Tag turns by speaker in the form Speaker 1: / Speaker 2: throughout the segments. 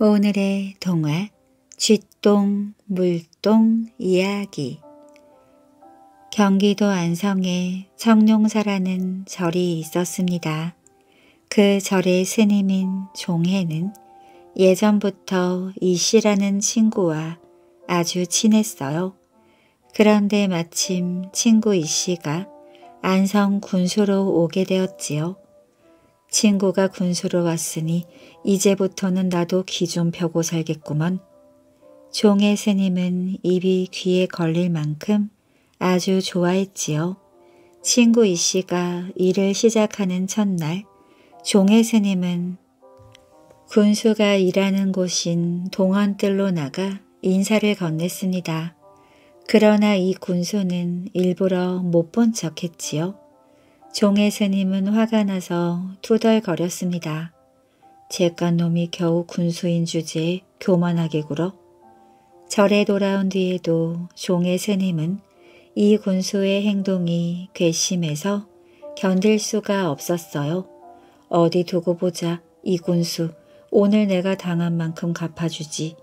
Speaker 1: 오늘의 동화 쥐똥 물똥 이야기 경기도 안성에 청룡사라는 절이 있었습니다. 그 절의 스님인 종혜는 예전부터 이씨라는 친구와 아주 친했어요. 그런데 마침 친구 이씨가 안성 군수로 오게 되었지요. 친구가 군수로 왔으니 이제부터는 나도 귀 좀 펴고 살겠구먼. 종의 스님은 입이 귀에 걸릴 만큼 아주 좋아했지요. 친구 이씨가 일을 시작하는 첫날 종의 스님은 군수가 일하는 곳인 동원뜰로 나가 인사를 건넸습니다. 그러나 이 군수는 일부러 못 본 척했지요. 종의 스님은 화가 나서 투덜거렸습니다. 재간 놈이 겨우 군수인 주제에 교만하게 굴어 절에 돌아온 뒤에도 종의 스님은 이 군수의 행동이 괘씸해서 견딜 수가 없었어요. 어디 두고 보자 이 군수 오늘 내가 당한 만큼 갚아주지.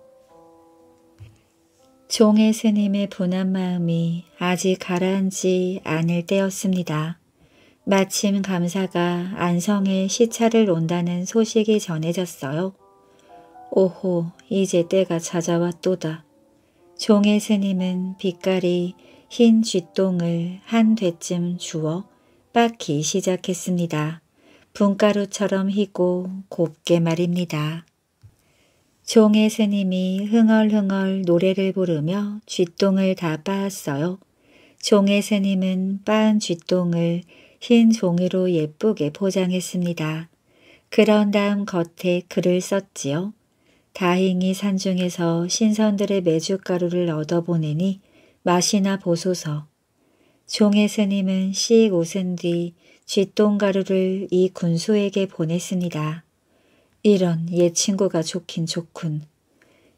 Speaker 1: 종의 스님의 분한 마음이 아직 가라앉지 않을 때였습니다. 마침 감사가 안성에 시차를 온다는 소식이 전해졌어요. 오호 이제 때가 찾아왔도다. 종의 스님은 빛깔이 흰 쥐똥을 한 대쯤 주워 빻기 시작했습니다. 분가루처럼 희고 곱게 말입니다. 종의 스님이 흥얼흥얼 노래를 부르며 쥐똥을 다 빻았어요. 종의 스님은 빻은 쥐똥을 흰 종이로 예쁘게 포장했습니다. 그런 다음 겉에 글을 썼지요. 다행히 산중에서 신선들의 메주가루를 얻어보내니 맛이나 보소서. 종의 스님은 씩 웃은 뒤 쥐똥가루를 이 군수에게 보냈습니다. 이런 옛 친구가 좋긴 좋군.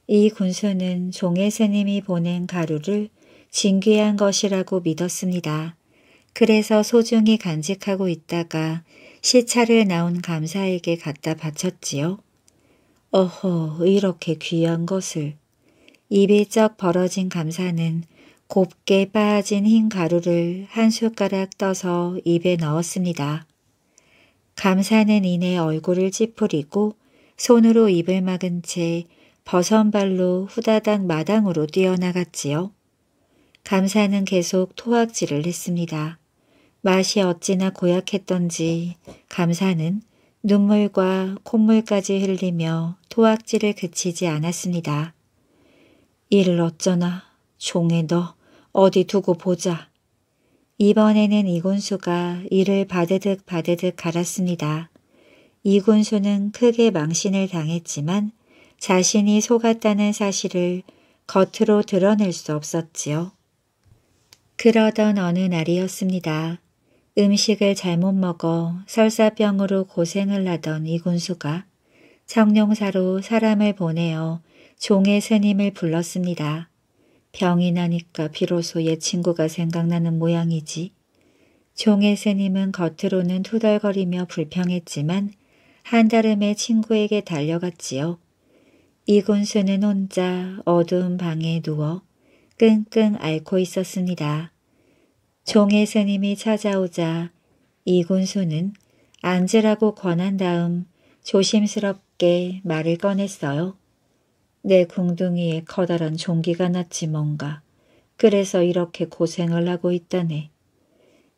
Speaker 1: 이 군수는 종의 스님이 보낸 가루를 진귀한 것이라고 믿었습니다. 그래서 소중히 간직하고 있다가 시차를 나온 감사에게 갖다 바쳤지요. 어허, 이렇게 귀한 것을. 입이 쩍 벌어진 감사는 곱게 빠진 흰 가루를 한 숟가락 떠서 입에 넣었습니다. 감사는 이내 얼굴을 찌푸리고 손으로 입을 막은 채 버선발로 후다닥 마당으로 뛰어나갔지요. 감사는 계속 토악질을 했습니다. 맛이 어찌나 고약했던지 감사는 눈물과 콧물까지 흘리며 토악질을 그치지 않았습니다. 이를 어쩌나 종에 너 어디 두고 보자. 이번에는 이군수가 이를 받으득받으득 갈았습니다. 이군수는 크게 망신을 당했지만 자신이 속았다는 사실을 겉으로 드러낼 수 없었지요. 그러던 어느 날이었습니다. 음식을 잘못 먹어 설사병으로 고생을 하던 이 군수가 청룡사로 사람을 보내어 종의 스님을 불렀습니다. 병이 나니까 비로소 옛 친구가 생각나는 모양이지. 종의 스님은 겉으로는 투덜거리며 불평했지만 한달음에 친구에게 달려갔지요. 이 군수는 혼자 어두운 방에 누워 끙끙 앓고 있었습니다. 종의 스님이 찾아오자 이군수는 앉으라고 권한 다음 조심스럽게 말을 꺼냈어요. 내 궁둥이에 커다란 종기가 났지 뭔가. 그래서 이렇게 고생을 하고 있다네.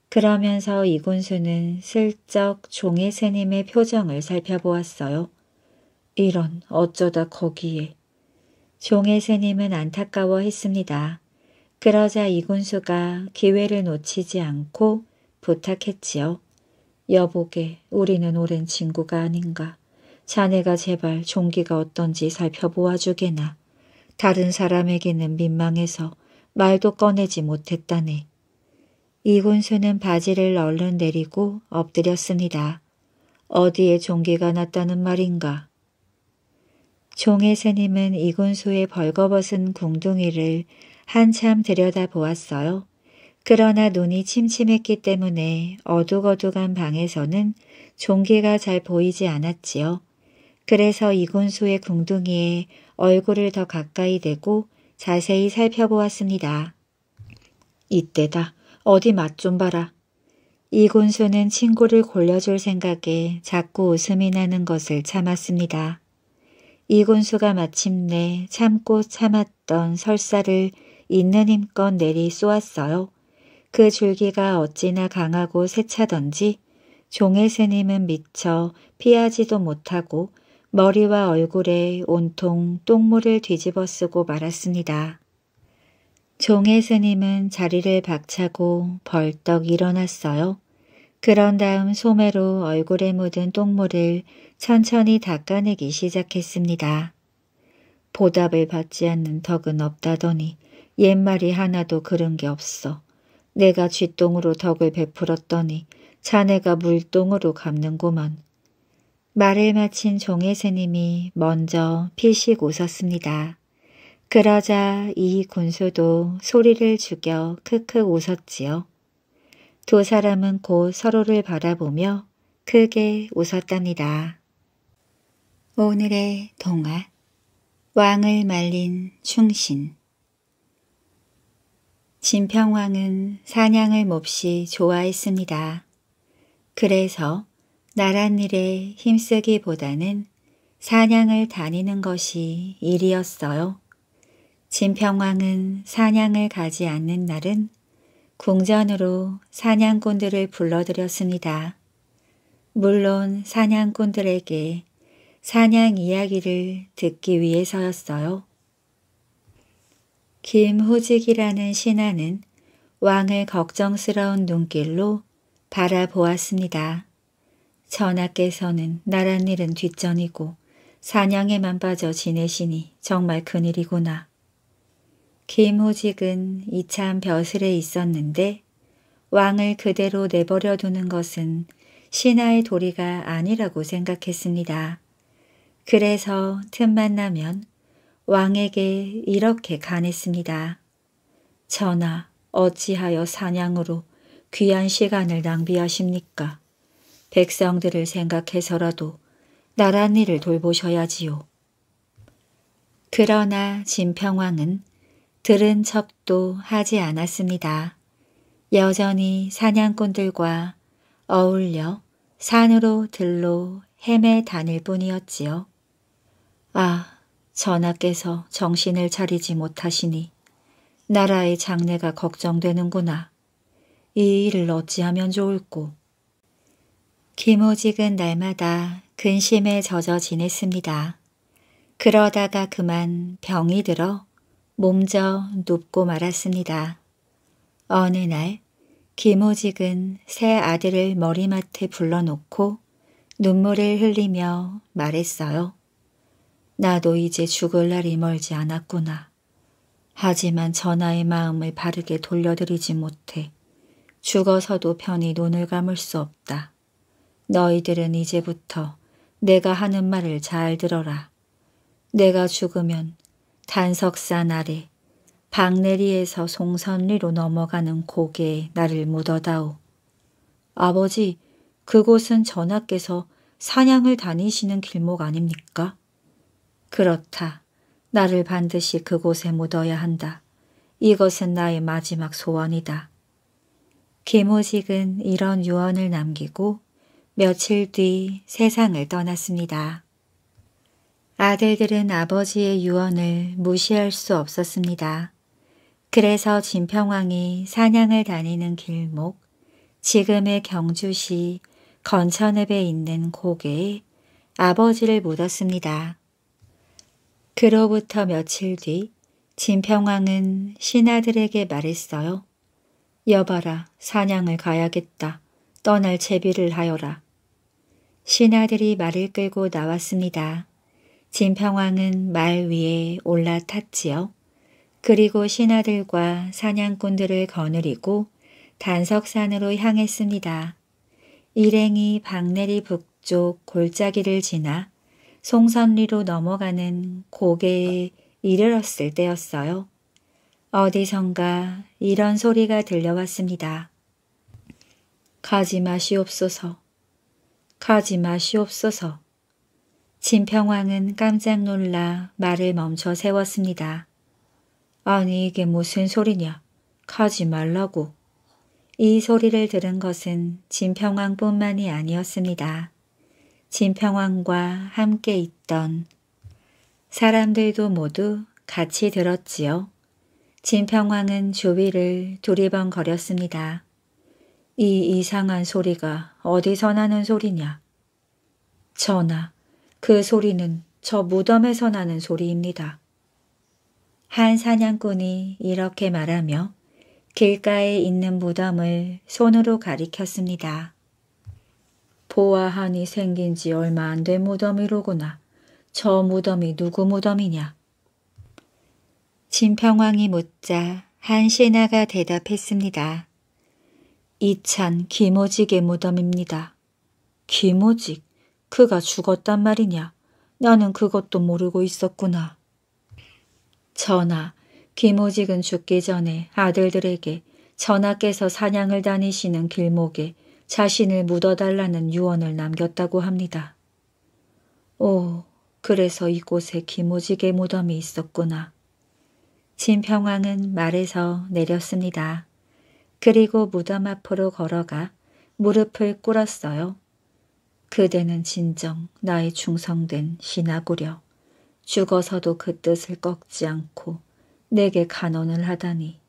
Speaker 1: 그러면서 이군수는 슬쩍 종의 스님의 표정을 살펴보았어요. 이런 어쩌다 거기에. 종의 스님은 안타까워했습니다. 그러자 이군수가 기회를 놓치지 않고 부탁했지요. 여보게 우리는 오랜 친구가 아닌가. 자네가 제발 종기가 어떤지 살펴보아 주게나. 다른 사람에게는 민망해서 말도 꺼내지 못했다네. 이군수는 바지를 얼른 내리고 엎드렸습니다. 어디에 종기가 났다는 말인가. 종의 스님은 이군수의 벌거벗은 궁둥이를 한참 들여다보았어요. 그러나 눈이 침침했기 때문에 어둑어둑한 방에서는 종기가 잘 보이지 않았지요. 그래서 이곤수의 궁둥이에 얼굴을 더 가까이 대고 자세히 살펴보았습니다. 이때다. 어디 맛 좀 봐라. 이곤수는 친구를 골려줄 생각에 자꾸 웃음이 나는 것을 참았습니다. 이곤수가 마침내 참고 참았던 설사를 있는 힘껏 내리 쏘았어요. 그 줄기가 어찌나 강하고 세차던지 종의 스님은 미처 피하지도 못하고 머리와 얼굴에 온통 똥물을 뒤집어 쓰고 말았습니다. 종의 스님은 자리를 박차고 벌떡 일어났어요. 그런 다음 소매로 얼굴에 묻은 똥물을 천천히 닦아내기 시작했습니다. 보답을 받지 않는 덕은 없다더니 옛말이 하나도 그런 게 없어. 내가 쥐똥으로 덕을 베풀었더니 자네가 물똥으로 갚는구먼. 말을 마친 종혜스님이 먼저 피식 웃었습니다. 그러자 이 군수도 소리를 죽여 크크 웃었지요. 두 사람은 곧 서로를 바라보며 크게 웃었답니다. 오늘의 동화 왕을 말린 충신 진평왕은 사냥을 몹시 좋아했습니다. 그래서 나랏일에 힘쓰기보다는 사냥을 다니는 것이 일이었어요. 진평왕은 사냥을 가지 않는 날은 궁전으로 사냥꾼들을 불러들였습니다. 물론 사냥꾼들에게 사냥 이야기를 듣기 위해서였어요. 김호직이라는 신하는 왕을 걱정스러운 눈길로 바라보았습니다. 전하께서는 나란 일은 뒷전이고 사냥에만 빠져 지내시니 정말 큰일이구나. 김호직은 이참 벼슬에 있었는데 왕을 그대로 내버려 두는 것은 신하의 도리가 아니라고 생각했습니다. 그래서 틈만 나면 왕에게 이렇게 간했습니다. 전하, 어찌하여 사냥으로 귀한 시간을 낭비하십니까? 백성들을 생각해서라도 나란 일을 돌보셔야지요. 그러나 진평왕은 들은 척도 하지 않았습니다. 여전히 사냥꾼들과 어울려 산으로 들로 헤매 다닐 뿐이었지요. 아, 전하께서 정신을 차리지 못하시니 나라의 장래가 걱정되는구나. 이 일을 어찌하면 좋을꼬. 김오직은 날마다 근심에 젖어 지냈습니다. 그러다가 그만 병이 들어 몸져 눕고 말았습니다. 어느 날 김오직은 새 아들을 머리맡에 불러놓고 눈물을 흘리며 말했어요. 나도 이제 죽을 날이 멀지 않았구나. 하지만 전하의 마음을 바르게 돌려드리지 못해 죽어서도 편히 눈을 감을 수 없다. 너희들은 이제부터 내가 하는 말을 잘 들어라. 내가 죽으면 단석산 아래 박내리에서 송선리로 넘어가는 고개에 나를 묻어다오. 아버지, 그곳은 전하께서 사냥을 다니시는 길목 아닙니까? 그렇다. 나를 반드시 그곳에 묻어야 한다. 이것은 나의 마지막 소원이다. 김호식은 이런 유언을 남기고 며칠 뒤 세상을 떠났습니다. 아들들은 아버지의 유언을 무시할 수 없었습니다. 그래서 진평왕이 사냥을 다니는 길목, 지금의 경주시 건천읍에 있는 고개에 아버지를 묻었습니다. 그로부터 며칠 뒤 진평왕은 신하들에게 말했어요. 여봐라 사냥을 가야겠다. 떠날 채비를 하여라. 신하들이 말을 끌고 나왔습니다. 진평왕은 말 위에 올라탔지요. 그리고 신하들과 사냥꾼들을 거느리고 단석산으로 향했습니다. 일행이 박내리 북쪽 골짜기를 지나 송산리로 넘어가는 고개에 이르렀을 때였어요. 어디선가 이런 소리가 들려왔습니다. 가지 마시옵소서. 가지 마시옵소서. 진평왕은 깜짝 놀라 말을 멈춰 세웠습니다. 아니 이게 무슨 소리냐. 가지 말라고. 이 소리를 들은 것은 진평왕뿐만이 아니었습니다. 진평왕과 함께 있던 사람들도 모두 같이 들었지요. 진평왕은 주위를 두리번거렸습니다. 이 이상한 소리가 어디서 나는 소리냐? 전하, 그 소리는 저 무덤에서 나는 소리입니다. 한 사냥꾼이 이렇게 말하며 길가에 있는 무덤을 손으로 가리켰습니다. 보아하니 생긴 지 얼마 안 된 무덤이로구나. 저 무덤이 누구 무덤이냐? 진평왕이 묻자 한신하가 대답했습니다. 이찬 김오직의 무덤입니다. 김오직? 그가 죽었단 말이냐? 나는 그것도 모르고 있었구나. 전하, 김오직은 죽기 전에 아들들에게 전하께서 사냥을 다니시는 길목에 자신을 묻어달라는 유언을 남겼다고 합니다. 오, 그래서 이곳에 기모지게 무덤이 있었구나. 진평왕은 말에서 내렸습니다. 그리고 무덤 앞으로 걸어가 무릎을 꿇었어요. 그대는 진정 나의 충성된 신하구려. 죽어서도 그 뜻을 꺾지 않고 내게 간언을 하다니.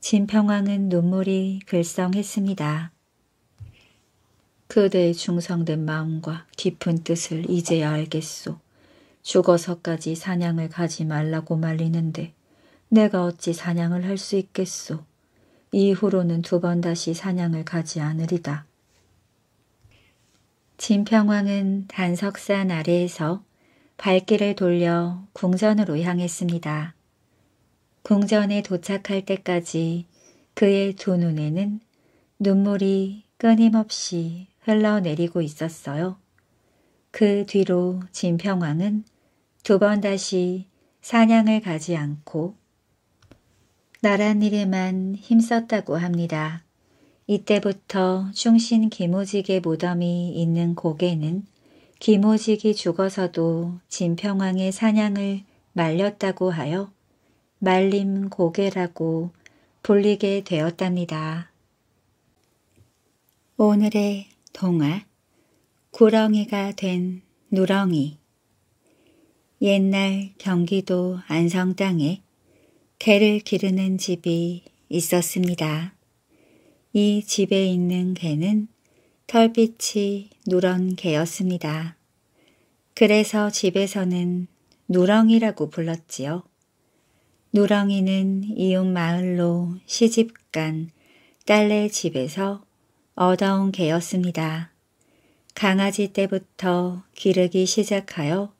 Speaker 1: 진평왕은 눈물이 글썽했습니다. 그대의 중성된 마음과 깊은 뜻을 이제야 알겠소. 죽어서까지 사냥을 가지 말라고 말리는데 내가 어찌 사냥을 할 수 있겠소. 이후로는 두 번 다시 사냥을 가지 않으리다. 진평왕은 단석산 아래에서 발길을 돌려 궁전으로 향했습니다. 궁전에 도착할 때까지 그의 두 눈에는 눈물이 끊임없이 흘러내리고 있었어요. 그 뒤로 진평왕은 두 번 다시 사냥을 가지 않고 나란 일에만 힘썼다고 합니다. 이때부터 충신 김오직의 무덤이 있는 고개는 김오직이 죽어서도 진평왕의 사냥을 말렸다고 하여 말림 고개라고 불리게 되었답니다. 오늘의 동화 구렁이가 된 누렁이 옛날 경기도 안성 땅에 개를 기르는 집이 있었습니다. 이 집에 있는 개는 털빛이 누런 개였습니다. 그래서 집에서는 누렁이라고 불렀지요. 누렁이는 이웃 마을로 시집간 딸네 집에서 얻어온 개였습니다. 강아지 때부터 기르기 시작하여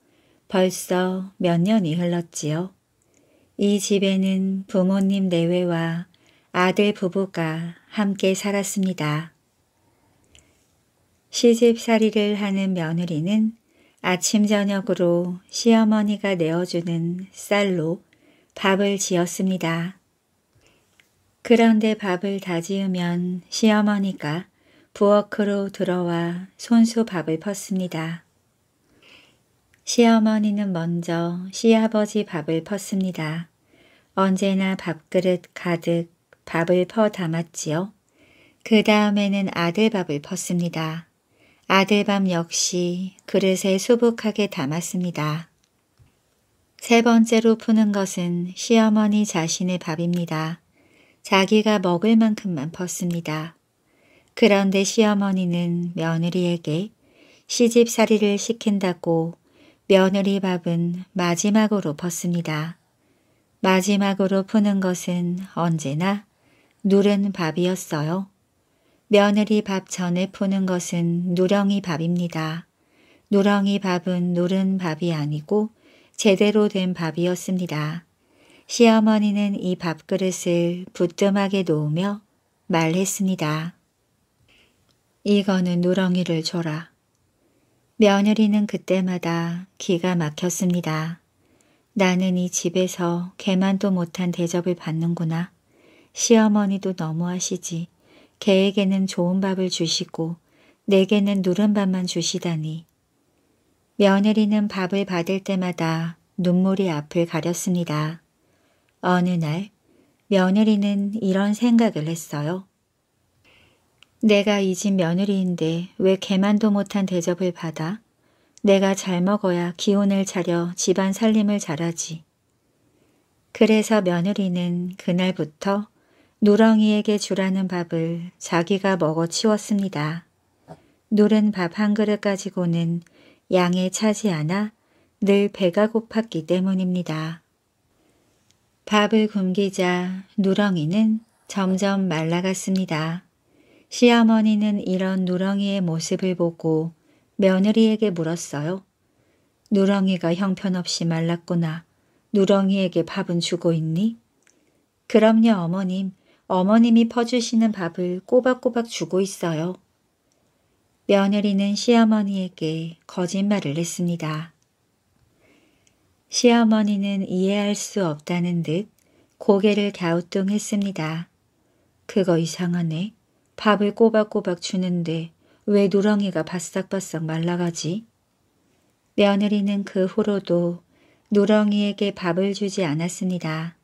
Speaker 1: 벌써 몇 년이 흘렀지요. 이 집에는 부모님 내외와 아들 부부가 함께 살았습니다. 시집살이를 하는 며느리는 아침 저녁으로 시어머니가 내어주는 쌀로 밥을 지었습니다. 그런데 밥을 다 지으면 시어머니가 부엌으로 들어와 손수 밥을 펐습니다. 시어머니는 먼저 시아버지 밥을 펐습니다. 언제나 밥그릇 가득 밥을 퍼 담았지요. 그 다음에는 아들 밥을 펐습니다. 아들 밥 역시 그릇에 수북하게 담았습니다. 세 번째로 푸는 것은 시어머니 자신의 밥입니다. 자기가 먹을 만큼만 벗습니다. 그런데 시어머니는 며느리에게 시집살이를 시킨다고 며느리 밥은 마지막으로 벗습니다. 마지막으로 푸는 것은 언제나 누른 밥이었어요. 며느리 밥 전에 푸는 것은 누렁이 밥입니다. 누렁이 밥은 누른 밥이 아니고 제대로 된 밥이었습니다. 시어머니는 이 밥그릇을 부뜸하게 놓으며 말했습니다. 이거는 누렁이를 줘라. 며느리는 그때마다 기가 막혔습니다. 나는 이 집에서 개만도 못한 대접을 받는구나. 시어머니도 너무하시지. 개에게는 좋은 밥을 주시고 내게는 누른 밥만 주시다니. 며느리는 밥을 받을 때마다 눈물이 앞을 가렸습니다. 어느 날 며느리는 이런 생각을 했어요. 내가 이 집 며느리인데 왜 개만도 못한 대접을 받아? 내가 잘 먹어야 기운을 차려 집안 살림을 잘하지. 그래서 며느리는 그날부터 누렁이에게 주라는 밥을 자기가 먹어 치웠습니다. 누른 밥 한 그릇 가지고는 양에 차지 않아 늘 배가 고팠기 때문입니다. 밥을 굶기자 누렁이는 점점 말라갔습니다. 시어머니는 이런 누렁이의 모습을 보고 며느리에게 물었어요. 누렁이가 형편없이 말랐구나. 누렁이에게 밥은 주고 있니? 그럼요, 어머님. 어머님이 퍼주시는 밥을 꼬박꼬박 주고 있어요. 며느리는 시어머니에게 거짓말을 했습니다. 시어머니는 이해할 수 없다는 듯 고개를 갸우뚱했습니다. 그거 이상하네. 밥을 꼬박꼬박 주는데 왜 누렁이가 바싹바싹 말라가지? 며느리는 그 후로도 누렁이에게 밥을 주지 않았습니다.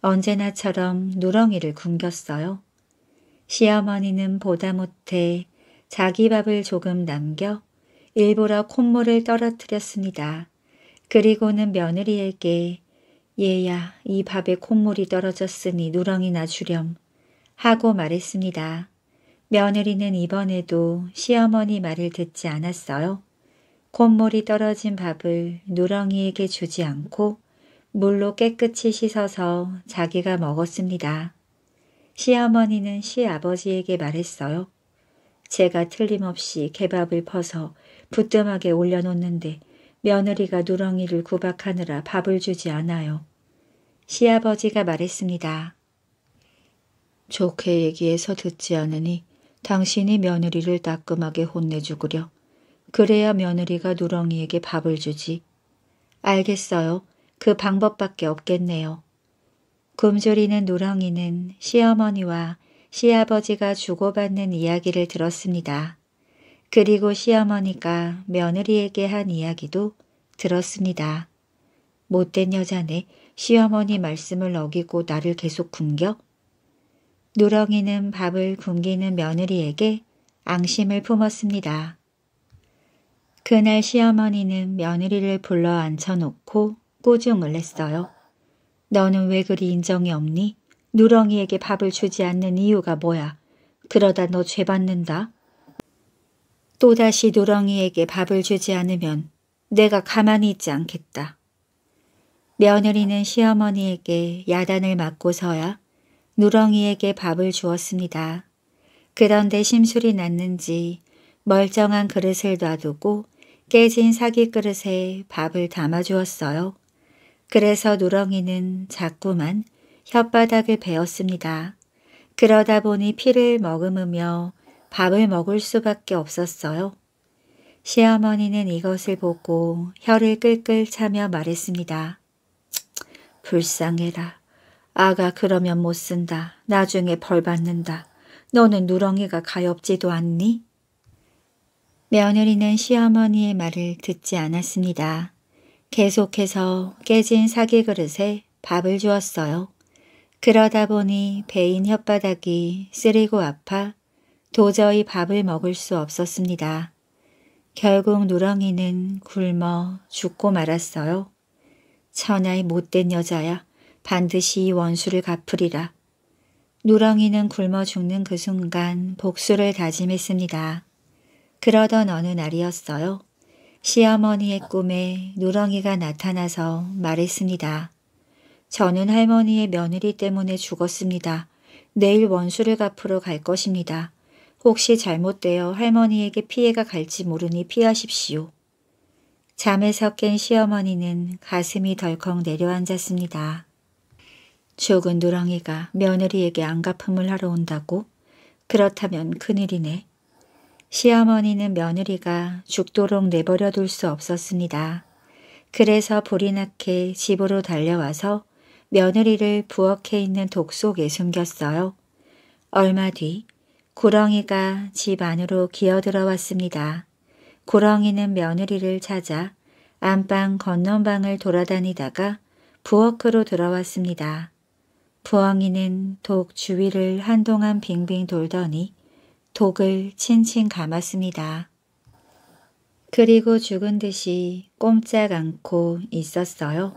Speaker 1: 언제나처럼 누렁이를 굶겼어요. 시어머니는 보다 못해 자기 밥을 조금 남겨 일부러 콧물을 떨어뜨렸습니다. 그리고는 며느리에게 얘야 이 밥에 콧물이 떨어졌으니 누렁이나 주렴 하고 말했습니다. 며느리는 이번에도 시어머니 말을 듣지 않았어요. 콧물이 떨어진 밥을 누렁이에게 주지 않고 물로 깨끗이 씻어서 자기가 먹었습니다. 시어머니는 시아버지에게 말했어요. 제가 틀림없이 개밥을 퍼서 부뜸하게 올려놓는데 며느리가 누렁이를 구박하느라 밥을 주지 않아요. 시아버지가 말했습니다. 좋게 얘기해서 듣지 않으니 당신이 며느리를 따끔하게 혼내주구려. 그래야 며느리가 누렁이에게 밥을 주지. 알겠어요. 그 방법밖에 없겠네요. 굶주리는 누렁이는 시어머니와 시아버지가 주고받는 이야기를 들었습니다. 그리고 시어머니가 며느리에게 한 이야기도 들었습니다. 못된 여자네 시어머니 말씀을 어기고 나를 계속 굶겨? 누렁이는 밥을 굶기는 며느리에게 앙심을 품었습니다. 그날 시어머니는 며느리를 불러 앉혀놓고 꾸중을 냈어요 너는 왜 그리 인정이 없니? 누렁이에게 밥을 주지 않는 이유가 뭐야? 그러다 너 죄받는다. 또다시 노렁이에게 밥을 주지 않으면 내가 가만히 있지 않겠다. 며느리는 시어머니에게 야단을 맞고서야 누렁이에게 밥을 주었습니다. 그런데 심술이 났는지 멀쩡한 그릇을 놔두고 깨진 사기 그릇에 밥을 담아주었어요. 그래서 누렁이는 자꾸만 혓바닥을 베었습니다. 그러다 보니 피를 머금으며 밥을 먹을 수밖에 없었어요. 시어머니는 이것을 보고 혀를 끌끌 차며 말했습니다. 불쌍해라. 아가 그러면 못 쓴다. 나중에 벌 받는다. 너는 누렁이가 가엾지도 않니? 며느리는 시어머니의 말을 듣지 않았습니다. 계속해서 깨진 사기 그릇에 밥을 주었어요. 그러다 보니 배인 혓바닥이 쓰리고 아파 도저히 밥을 먹을 수 없었습니다. 결국 누렁이는 굶어 죽고 말았어요. 천하의 못된 여자야 반드시 이 원수를 갚으리라. 누렁이는 굶어 죽는 그 순간 복수를 다짐했습니다. 그러던 어느 날이었어요. 시어머니의 꿈에 누렁이가 나타나서 말했습니다. 저는 할머니의 며느리 때문에 죽었습니다. 내일 원수를 갚으러 갈 것입니다. 혹시 잘못되어 할머니에게 피해가 갈지 모르니 피하십시오. 잠에서 깬 시어머니는 가슴이 덜컥 내려앉았습니다. 죽은 누렁이가 며느리에게 안갚음을 하러 온다고? 그렇다면 큰일이네. 시어머니는 며느리가 죽도록 내버려 둘 수 없었습니다. 그래서 불이 나게 집으로 달려와서 며느리를 부엌에 있는 독 속에 숨겼어요. 얼마 뒤 구렁이가집 안으로 기어들어왔습니다. 구렁이는 며느리를 찾아 안방 건넌방을 돌아다니다가 부엌으로 들어왔습니다. 부엉이는 독 주위를 한동안 빙빙 돌더니 독을 칭칭 감았습니다. 그리고 죽은 듯이 꼼짝 않고 있었어요.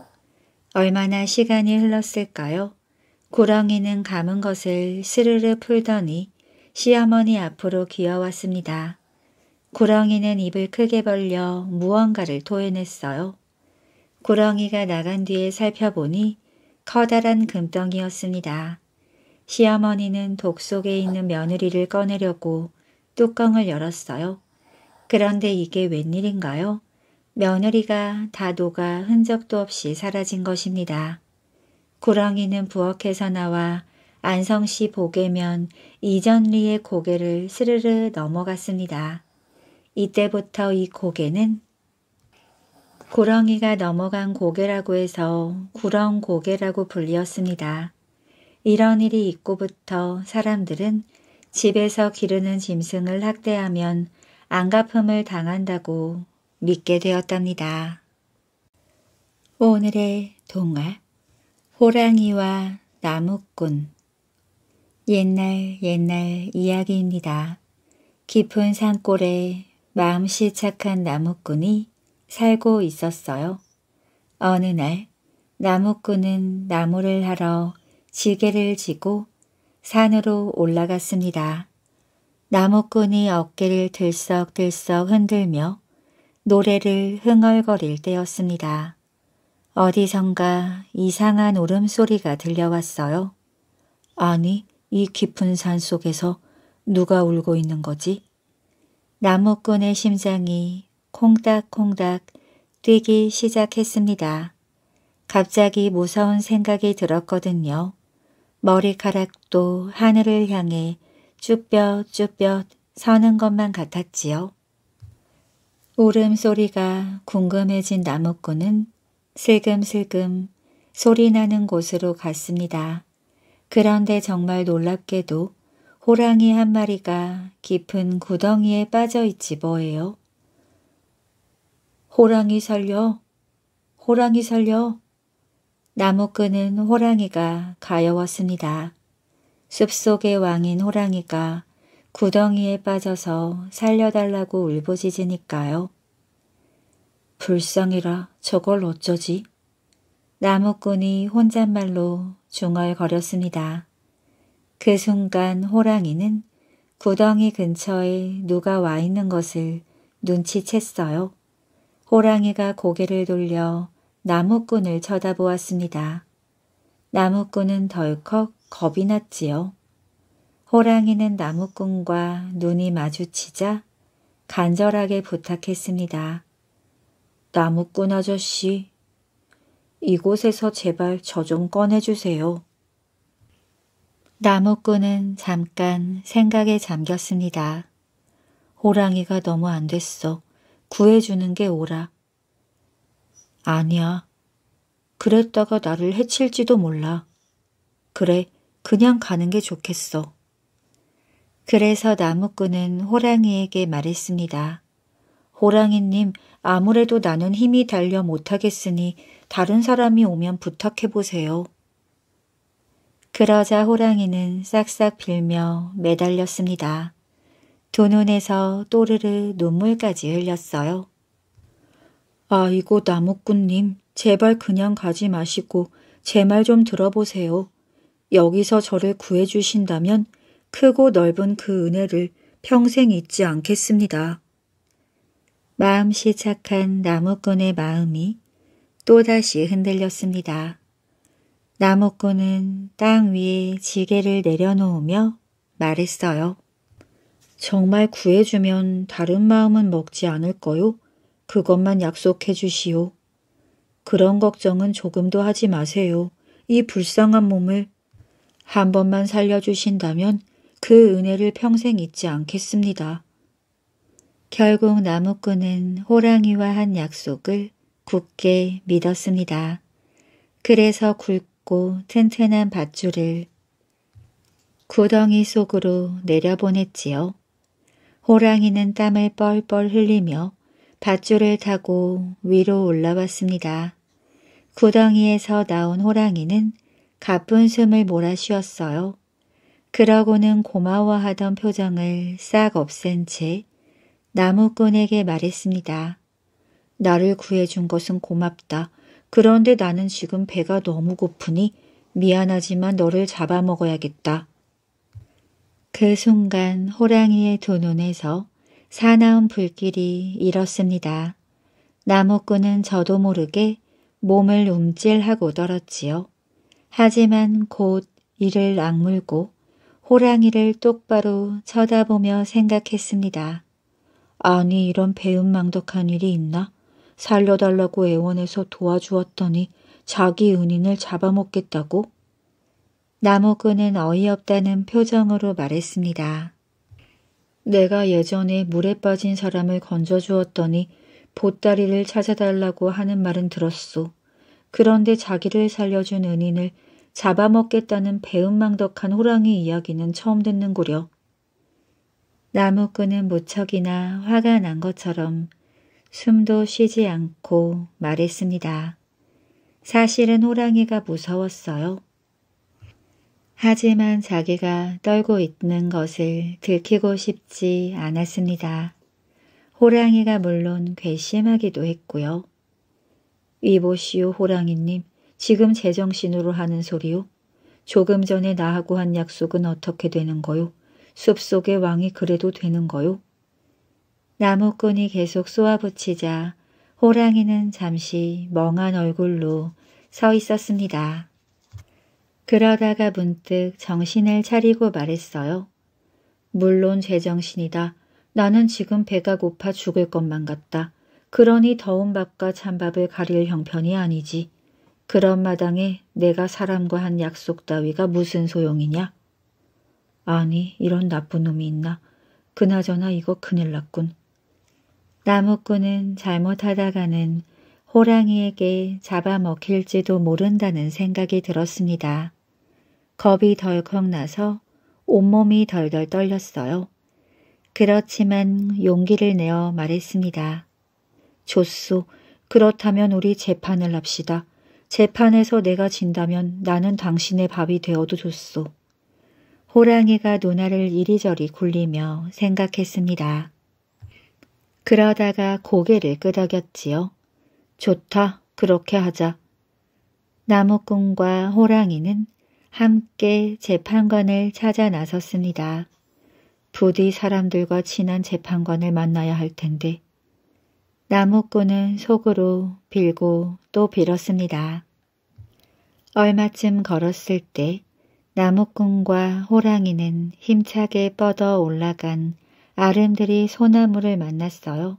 Speaker 1: 얼마나 시간이 흘렀을까요? 구렁이는 감은 것을 스르르 풀더니 시어머니 앞으로 기어왔습니다. 구렁이는 입을 크게 벌려 무언가를 토해냈어요. 구렁이가 나간 뒤에 살펴보니 커다란 금덩이였습니다. 시어머니는 독 속에 있는 며느리를 꺼내려고 뚜껑을 열었어요. 그런데 이게 웬일인가요? 며느리가 다 녹아 흔적도 없이 사라진 것입니다. 구렁이는 부엌에서 나와 안성시 보게면 이전리의 고개를 스르르 넘어갔습니다. 이때부터 이 고개는 구렁이가 넘어간 고개라고 해서 구렁고개라고 불렸습니다. 이런 일이 있고부터 사람들은 집에서 기르는 짐승을 학대하면 안가품을 당한다고 믿게 되었답니다. 오늘의 동화 호랑이와 나무꾼 옛날 옛날 이야기입니다. 깊은 산골에 마음씨 착한 나무꾼이 살고 있었어요. 어느 날 나무꾼은 나무를 하러 지게를 지고 산으로 올라갔습니다. 나무꾼이 어깨를 들썩들썩 흔들며 노래를 흥얼거릴 때였습니다. 어디선가 이상한 울음소리가 들려왔어요. 아니, 이 깊은 산 속에서 누가 울고 있는 거지? 나무꾼의 심장이 콩닥콩닥 뛰기 시작했습니다. 갑자기 무서운 생각이 들었거든요. 머리카락도 하늘을 향해 쭈뼛쭈뼛 서는 것만 같았지요. 울음소리가 궁금해진 나무꾼은 슬금슬금 소리나는 곳으로 갔습니다. 그런데 정말 놀랍게도 호랑이 한 마리가 깊은 구덩이에 빠져있지 뭐예요. 호랑이 살려! 호랑이 살려! 나무끈은 호랑이가 가여웠습니다. 숲속의 왕인 호랑이가 구덩이에 빠져서 살려달라고 울부짖으니까요. 불쌍이라 저걸 어쩌지? 나무꾼이 혼잣말로 중얼거렸습니다. 그 순간 호랑이는 구덩이 근처에 누가 와 있는 것을 눈치챘어요. 호랑이가 고개를 돌려 나무꾼을 쳐다보았습니다. 나무꾼은 덜컥 겁이 났지요. 호랑이는 나무꾼과 눈이 마주치자 간절하게 부탁했습니다. 나무꾼 아저씨, 이곳에서 제발 저 좀 꺼내주세요. 나무꾼은 잠깐 생각에 잠겼습니다. 호랑이가 너무 안 됐어. 구해주는 게 오라. 아니야. 그랬다가 나를 해칠지도 몰라. 그래, 그냥 가는 게 좋겠어. 그래서 나무꾼은 호랑이에게 말했습니다. 호랑이님, 아무래도 나는 힘이 달려 못하겠으니 다른 사람이 오면 부탁해보세요. 그러자 호랑이는 싹싹 빌며 매달렸습니다. 두 눈에서 또르르 눈물까지 흘렸어요. 아이고 나무꾼님, 제발 그냥 가지 마시고 제 말 좀 들어보세요. 여기서 저를 구해주신다면 크고 넓은 그 은혜를 평생 잊지 않겠습니다. 마음씨 착한 나무꾼의 마음이 또다시 흔들렸습니다. 나무꾼은 땅 위에 지게를 내려놓으며 말했어요. 정말 구해주면 다른 마음은 먹지 않을 거요? 그것만 약속해 주시오. 그런 걱정은 조금도 하지 마세요. 이 불쌍한 몸을 한 번만 살려주신다면 그 은혜를 평생 잊지 않겠습니다. 결국 나무꾼은 호랑이와 한 약속을 굳게 믿었습니다. 그래서 굵고 튼튼한 밧줄을 구덩이 속으로 내려보냈지요. 호랑이는 땀을 뻘뻘 흘리며 밧줄을 타고 위로 올라왔습니다. 구덩이에서 나온 호랑이는 가쁜 숨을 몰아쉬었어요. 그러고는 고마워하던 표정을 싹 없앤 채 나무꾼에게 말했습니다. 나를 구해준 것은 고맙다. 그런데 나는 지금 배가 너무 고프니 미안하지만 너를 잡아먹어야겠다. 그 순간 호랑이의 두 눈에서 사나운 불길이 일었습니다. 나무꾼은 저도 모르게 몸을 움찔하고 떨었지요. 하지만 곧 이를 악물고 호랑이를 똑바로 쳐다보며 생각했습니다. 아니 이런 배은망덕한 일이 있나? 살려달라고 애원해서 도와주었더니 자기 은인을 잡아먹겠다고? 나무꾼은 어이없다는 표정으로 말했습니다. 내가 예전에 물에 빠진 사람을 건져주었더니 보따리를 찾아달라고 하는 말은 들었소. 그런데 자기를 살려준 은인을 잡아먹겠다는 배은망덕한 호랑이 이야기는 처음 듣는구려. 나무꾼은 무척이나 화가 난 것처럼 숨도 쉬지 않고 말했습니다. 사실은 호랑이가 무서웠어요. 하지만 자기가 떨고 있는 것을 들키고 싶지 않았습니다. 호랑이가 물론 괘씸하기도 했고요. 이보시오 호랑이님, 지금 제정신으로 하는 소리요? 조금 전에 나하고 한 약속은 어떻게 되는 거요? 숲속의 왕이 그래도 되는 거요? 나무꾼이 계속 쏘아붙이자 호랑이는 잠시 멍한 얼굴로 서 있었습니다. 그러다가 문득 정신을 차리고 말했어요. 물론 제정신이다. 나는 지금 배가 고파 죽을 것만 같다. 그러니 더운 밥과 찬밥을 가릴 형편이 아니지. 그런 마당에 내가 사람과 한 약속 따위가 무슨 소용이냐? 아니 이런 나쁜 놈이 있나. 그나저나 이거 큰일 났군. 나무꾼은 잘못하다가는 호랑이에게 잡아먹힐지도 모른다는 생각이 들었습니다. 겁이 덜컥 나서 온몸이 덜덜 떨렸어요. 그렇지만 용기를 내어 말했습니다. 좋소. 그렇다면 우리 재판을 합시다. 재판에서 내가 진다면 나는 당신의 밥이 되어도 좋소. 호랑이가 누나를 이리저리 굴리며 생각했습니다. 그러다가 고개를 끄덕였지요. 좋다, 그렇게 하자. 나무꾼과 호랑이는 함께 재판관을 찾아 나섰습니다. 부디 사람들과 친한 재판관을 만나야 할 텐데. 나무꾼은 속으로 빌고 또 빌었습니다. 얼마쯤 걸었을 때 나무꾼과 호랑이는 힘차게 뻗어 올라간 아름드리 소나무를 만났어요.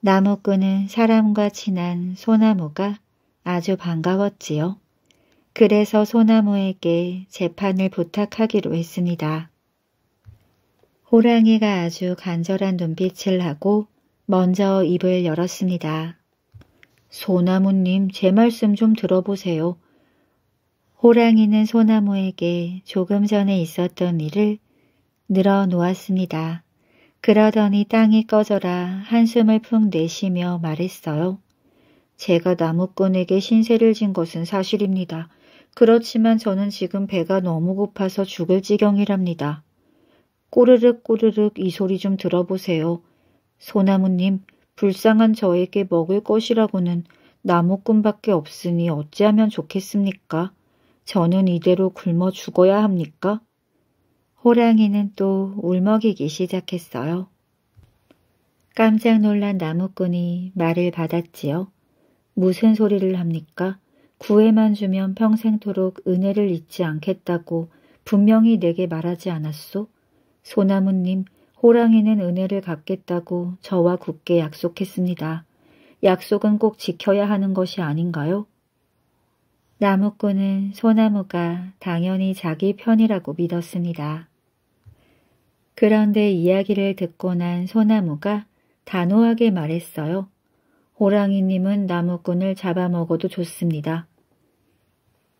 Speaker 1: 나무꾼은 사람과 친한 소나무가 아주 반가웠지요. 그래서 소나무에게 재판을 부탁하기로 했습니다. 호랑이가 아주 간절한 눈빛을 하고 먼저 입을 열었습니다. 소나무님 제 말씀 좀 들어보세요. 호랑이는 소나무에게 조금 전에 있었던 일을 늘어놓았습니다. 그러더니 땅이 꺼져라 한숨을 푹 내쉬며 말했어요. 제가 나무꾼에게 신세를 진 것은 사실입니다. 그렇지만 저는 지금 배가 너무 고파서 죽을 지경이랍니다. 꼬르륵 꼬르륵 이 소리 좀 들어보세요. 소나무님, 불쌍한 저에게 먹을 것이라고는 나무꾼밖에 없으니 어찌하면 좋겠습니까? 저는 이대로 굶어 죽어야 합니까? 호랑이는 또 울먹이기 시작했어요. 깜짝 놀란 나무꾼이 말을 받았지요. 무슨 소리를 합니까? 구애만 주면 평생토록 은혜를 잊지 않겠다고 분명히 내게 말하지 않았소? 소나무님, 호랑이는 은혜를 갚겠다고 저와 굳게 약속했습니다. 약속은 꼭 지켜야 하는 것이 아닌가요? 나무꾼은 소나무가 당연히 자기 편이라고 믿었습니다. 그런데 이야기를 듣고 난 소나무가 단호하게 말했어요. 호랑이님은 나무꾼을 잡아먹어도 좋습니다.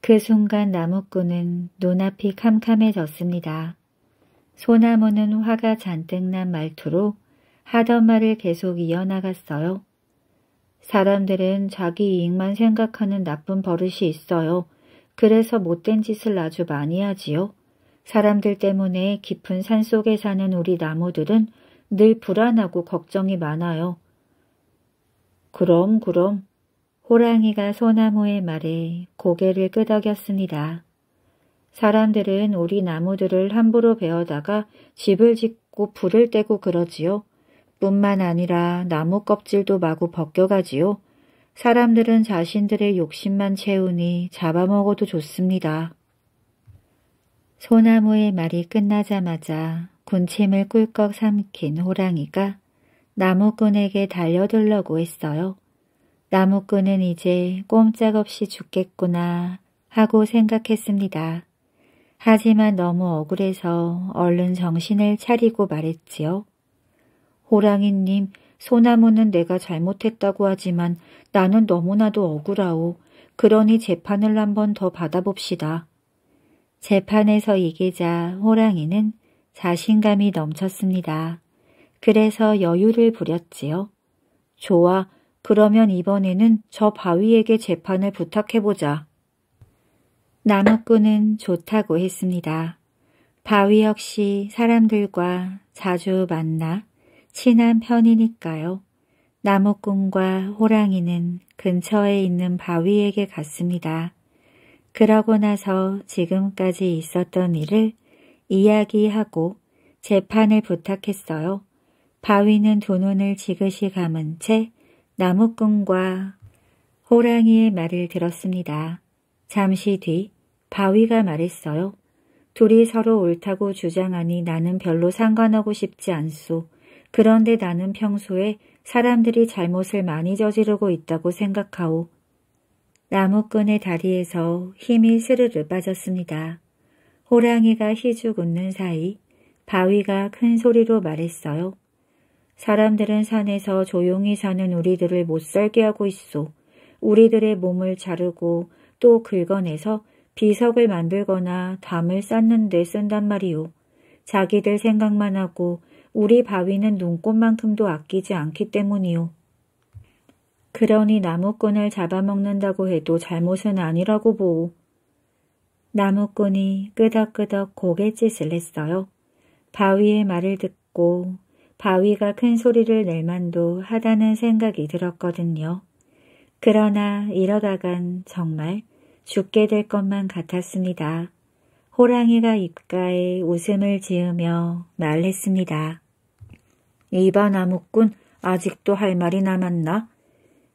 Speaker 1: 그 순간 나무꾼은 눈앞이 캄캄해졌습니다. 소나무는 화가 잔뜩 난 말투로 하던 말을 계속 이어나갔어요. 사람들은 자기 이익만 생각하는 나쁜 버릇이 있어요. 그래서 못된 짓을 아주 많이 하지요. 사람들 때문에 깊은 산속에 사는 우리 나무들은 늘 불안하고 걱정이 많아요. 그럼 그럼 호랑이가 소나무의 말에 고개를 끄덕였습니다. 사람들은 우리 나무들을 함부로 베어다가 집을 짓고 불을 떼고 그러지요. 뿐만 아니라 나무 껍질도 마구 벗겨가지요. 사람들은 자신들의 욕심만 채우니 잡아먹어도 좋습니다. 소나무의 말이 끝나자마자 군침을 꿀꺽 삼킨 호랑이가 나무꾼에게 달려들려고 했어요. 나무꾼은 이제 꼼짝없이 죽겠구나 하고 생각했습니다. 하지만 너무 억울해서 얼른 정신을 차리고 말했지요. 호랑이님, 소나무는 내가 잘못했다고 하지만 나는 너무나도 억울하오. 그러니 재판을 한 번 더 받아봅시다. 재판에서 이기자 호랑이는 자신감이 넘쳤습니다. 그래서 여유를 부렸지요. 좋아, 그러면 이번에는 저 바위에게 재판을 부탁해보자. 나무꾼은 좋다고 했습니다. 바위 역시 사람들과 자주 만나 친한 편이니까요. 나무꾼과 호랑이는 근처에 있는 바위에게 갔습니다. 그러고 나서 지금까지 있었던 일을 이야기하고 재판을 부탁했어요. 바위는 두 눈을 지그시 감은 채 나무꾼과 호랑이의 말을 들었습니다. 잠시 뒤 바위가 말했어요. 둘이 서로 옳다고 주장하니 나는 별로 상관하고 싶지 않소. 그런데 나는 평소에 사람들이 잘못을 많이 저지르고 있다고 생각하오. 나무끈의 다리에서 힘이 스르르 빠졌습니다. 호랑이가 희죽 웃는 사이 바위가 큰 소리로 말했어요. 사람들은 산에서 조용히 사는 우리들을 못 살게 하고 있어. 우리들의 몸을 자르고 또 긁어내서 비석을 만들거나 담을 쌓는 데 쓴단 말이오. 자기들 생각만 하고 우리 바위는 눈꽃만큼도 아끼지 않기 때문이오 그러니 나무꾼을 잡아먹는다고 해도 잘못은 아니라고 보오. 나무꾼이 끄덕끄덕 고갯짓을 했어요. 바위의 말을 듣고 바위가 큰 소리를 낼 만도 하다는 생각이 들었거든요. 그러나 이러다간 정말 죽게 될 것만 같았습니다. 호랑이가 입가에 웃음을 지으며 말했습니다. 이봐 나무꾼 아직도 할 말이 남았나?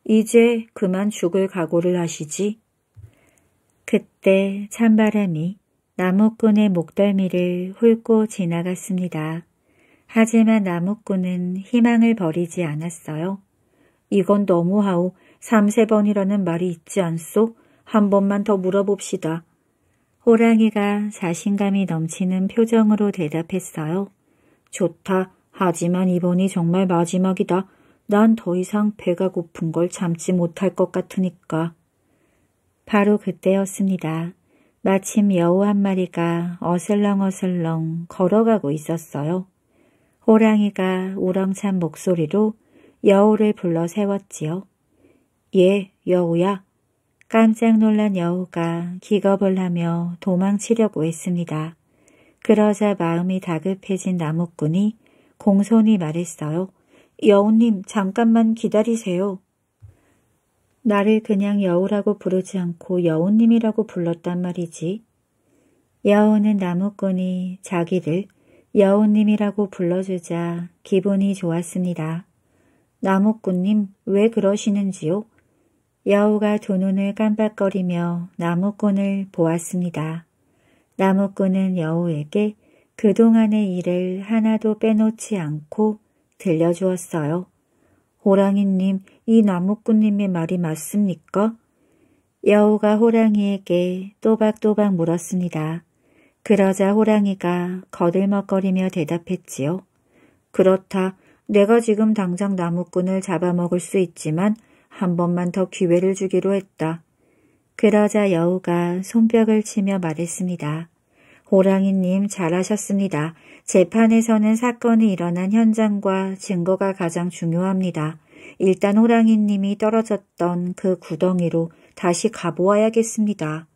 Speaker 1: 이제 그만 죽을 각오를 하시지. 그때 찬바람이 나무꾼의 목덜미를 훑고 지나갔습니다. 하지만 나무꾼은 희망을 버리지 않았어요. 이건 너무하오. 삼세 번이라는 말이 있지 않소? 한 번만 더 물어봅시다. 호랑이가 자신감이 넘치는 표정으로 대답했어요. 좋다. 하지만 이번이 정말 마지막이다. 난 더 이상 배가 고픈 걸 참지 못할 것 같으니까. 바로 그때였습니다. 마침 여우 한 마리가 어슬렁어슬렁 걸어가고 있었어요. 호랑이가 우렁찬 목소리로 여우를 불러 세웠지요. 예, 여우야. 깜짝 놀란 여우가 기겁을 하며 도망치려고 했습니다. 그러자 마음이 다급해진 나무꾼이 공손히 말했어요. 여우님 잠깐만 기다리세요. 나를 그냥 여우라고 부르지 않고 여우님이라고 불렀단 말이지. 여우는 나무꾼이 자기를 여우님이라고 불러주자 기분이 좋았습니다. 나무꾼님 왜 그러시는지요? 여우가 두 눈을 깜박거리며 나무꾼을 보았습니다. 나무꾼은 여우에게 그동안의 일을 하나도 빼놓지 않고 들려주었어요. 호랑이님, 이 나무꾼님의 말이 맞습니까? 여우가 호랑이에게 또박또박 물었습니다. 그러자 호랑이가 거들먹거리며 대답했지요. 그렇다. 내가 지금 당장 나무꾼을 잡아먹을 수 있지만 한 번만 더 기회를 주기로 했다. 그러자 여우가 손뼉을 치며 말했습니다. 호랑이님 잘하셨습니다. 재판에서는 사건이 일어난 현장과 증거가 가장 중요합니다. 일단 호랑이님이 떨어졌던 그 구덩이로 다시 가보아야겠습니다.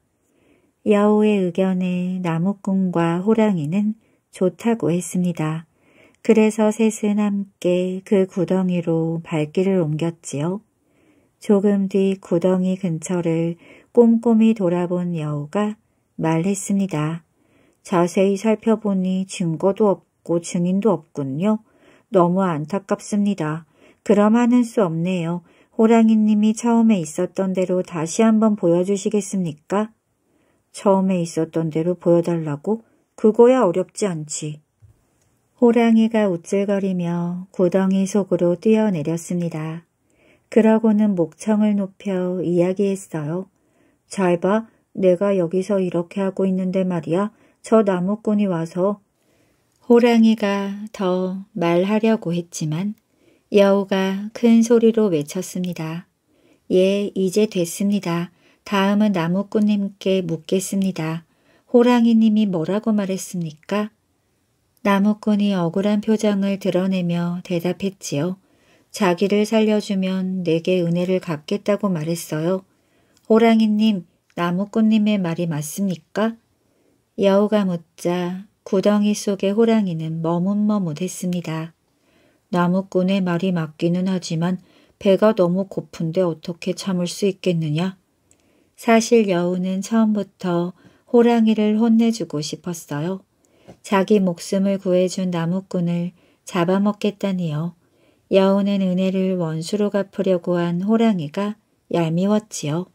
Speaker 1: 야오의 의견에 나무꾼과 호랑이는 좋다고 했습니다. 그래서 셋은 함께 그 구덩이로 발길을 옮겼지요. 조금 뒤 구덩이 근처를 꼼꼼히 돌아본 여우가 말했습니다. 자세히 살펴보니 증거도 없고 증인도 없군요. 너무 안타깝습니다. 그럼하는 수 없네요. 호랑이님이 처음에 있었던 대로 다시 한번 보여주시겠습니까? 처음에 있었던 대로 보여달라고? 그거야 어렵지 않지. 호랑이가 우쭐거리며 구덩이 속으로 뛰어내렸습니다. 그러고는 목청을 높여 이야기했어요. 잘 봐, 내가 여기서 이렇게 하고 있는데 말이야. 저 나무꾼이 와서 호랑이가 더 말하려고 했지만 여우가 큰 소리로 외쳤습니다. 예, 이제 됐습니다. 다음은 나무꾼님께 묻겠습니다. 호랑이님이 뭐라고 말했습니까? 나무꾼이 억울한 표정을 드러내며 대답했지요. 자기를 살려주면 내게 은혜를 갚겠다고 말했어요. 호랑이님, 나무꾼님의 말이 맞습니까? 여우가 묻자 구덩이 속의 호랑이는 머뭇머뭇했습니다. 나무꾼의 말이 맞기는 하지만 배가 너무 고픈데 어떻게 참을 수 있겠느냐? 사실 여우는 처음부터 호랑이를 혼내주고 싶었어요. 자기 목숨을 구해준 나무꾼을 잡아먹겠다니요. 여우는 은혜를 원수로 갚으려고 한 호랑이가 얄미웠지요.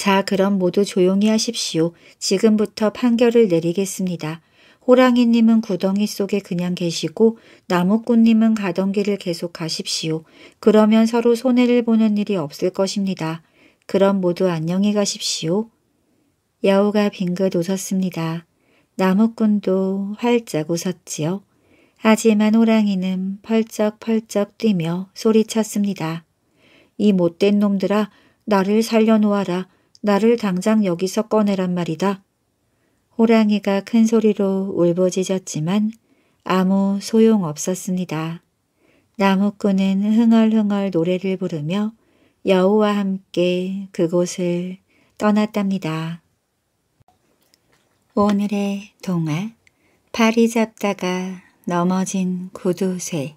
Speaker 1: 자, 그럼 모두 조용히 하십시오. 지금부터 판결을 내리겠습니다. 호랑이님은 구덩이 속에 그냥 계시고 나무꾼님은 가던 길을 계속 가십시오. 그러면 서로 손해를 보는 일이 없을 것입니다. 그럼 모두 안녕히 가십시오. 야호가 빙긋 웃었습니다. 나무꾼도 활짝 웃었지요. 하지만 호랑이는 펄쩍펄쩍 뛰며 소리쳤습니다. 이 못된 놈들아 나를 살려놓아라. 나를 당장 여기서 꺼내란 말이다. 호랑이가 큰 소리로 울부짖었지만 아무 소용 없었습니다. 나무꾼은 흥얼흥얼 노래를 부르며 여우와 함께 그곳을 떠났답니다. 오늘의 동화 파리 잡다가 넘어진 구두쇠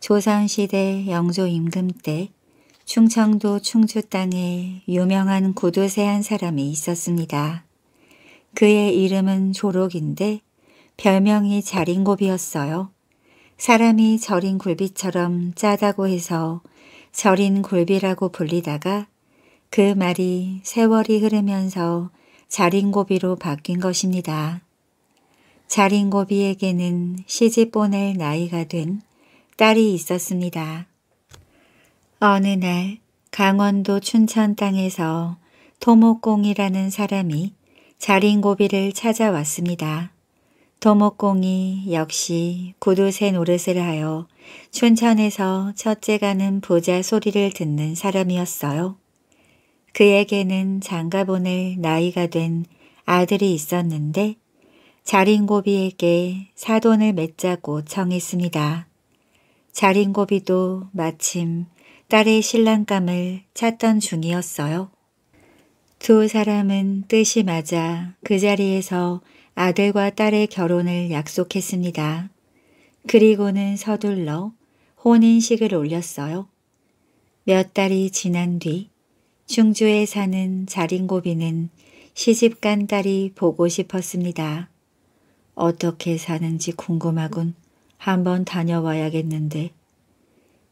Speaker 1: 조선시대 영조임금 때 충청도 충주 땅에 유명한 구두쇠 한 사람이 있었습니다. 그의 이름은 조록인데 별명이 자린고비였어요. 사람이 절인 굴비처럼 짜다고 해서 절인 굴비라고 불리다가 그 말이 세월이 흐르면서 자린고비로 바뀐 것입니다. 자린고비에게는 시집 보낼 나이가 된 딸이 있었습니다. 어느 날 강원도 춘천 땅에서 토목공이라는 사람이 자린고비를 찾아왔습니다. 토목공이 역시 구두쇠 노릇을 하여 춘천에서 첫째 가는 부자 소리를 듣는 사람이었어요. 그에게는 장가보낼 나이가 된 아들이 있었는데 자린고비에게 사돈을 맺자고 청했습니다. 자린고비도 마침 딸의 신랑감을 찾던 중이었어요. 두 사람은 뜻이 맞아 그 자리에서 아들과 딸의 결혼을 약속했습니다. 그리고는 서둘러 혼인식을 올렸어요. 몇 달이 지난 뒤 충주에 사는 자린고비는 시집간 딸이 보고 싶었습니다. 어떻게 사는지 궁금하군. 한번 다녀와야겠는데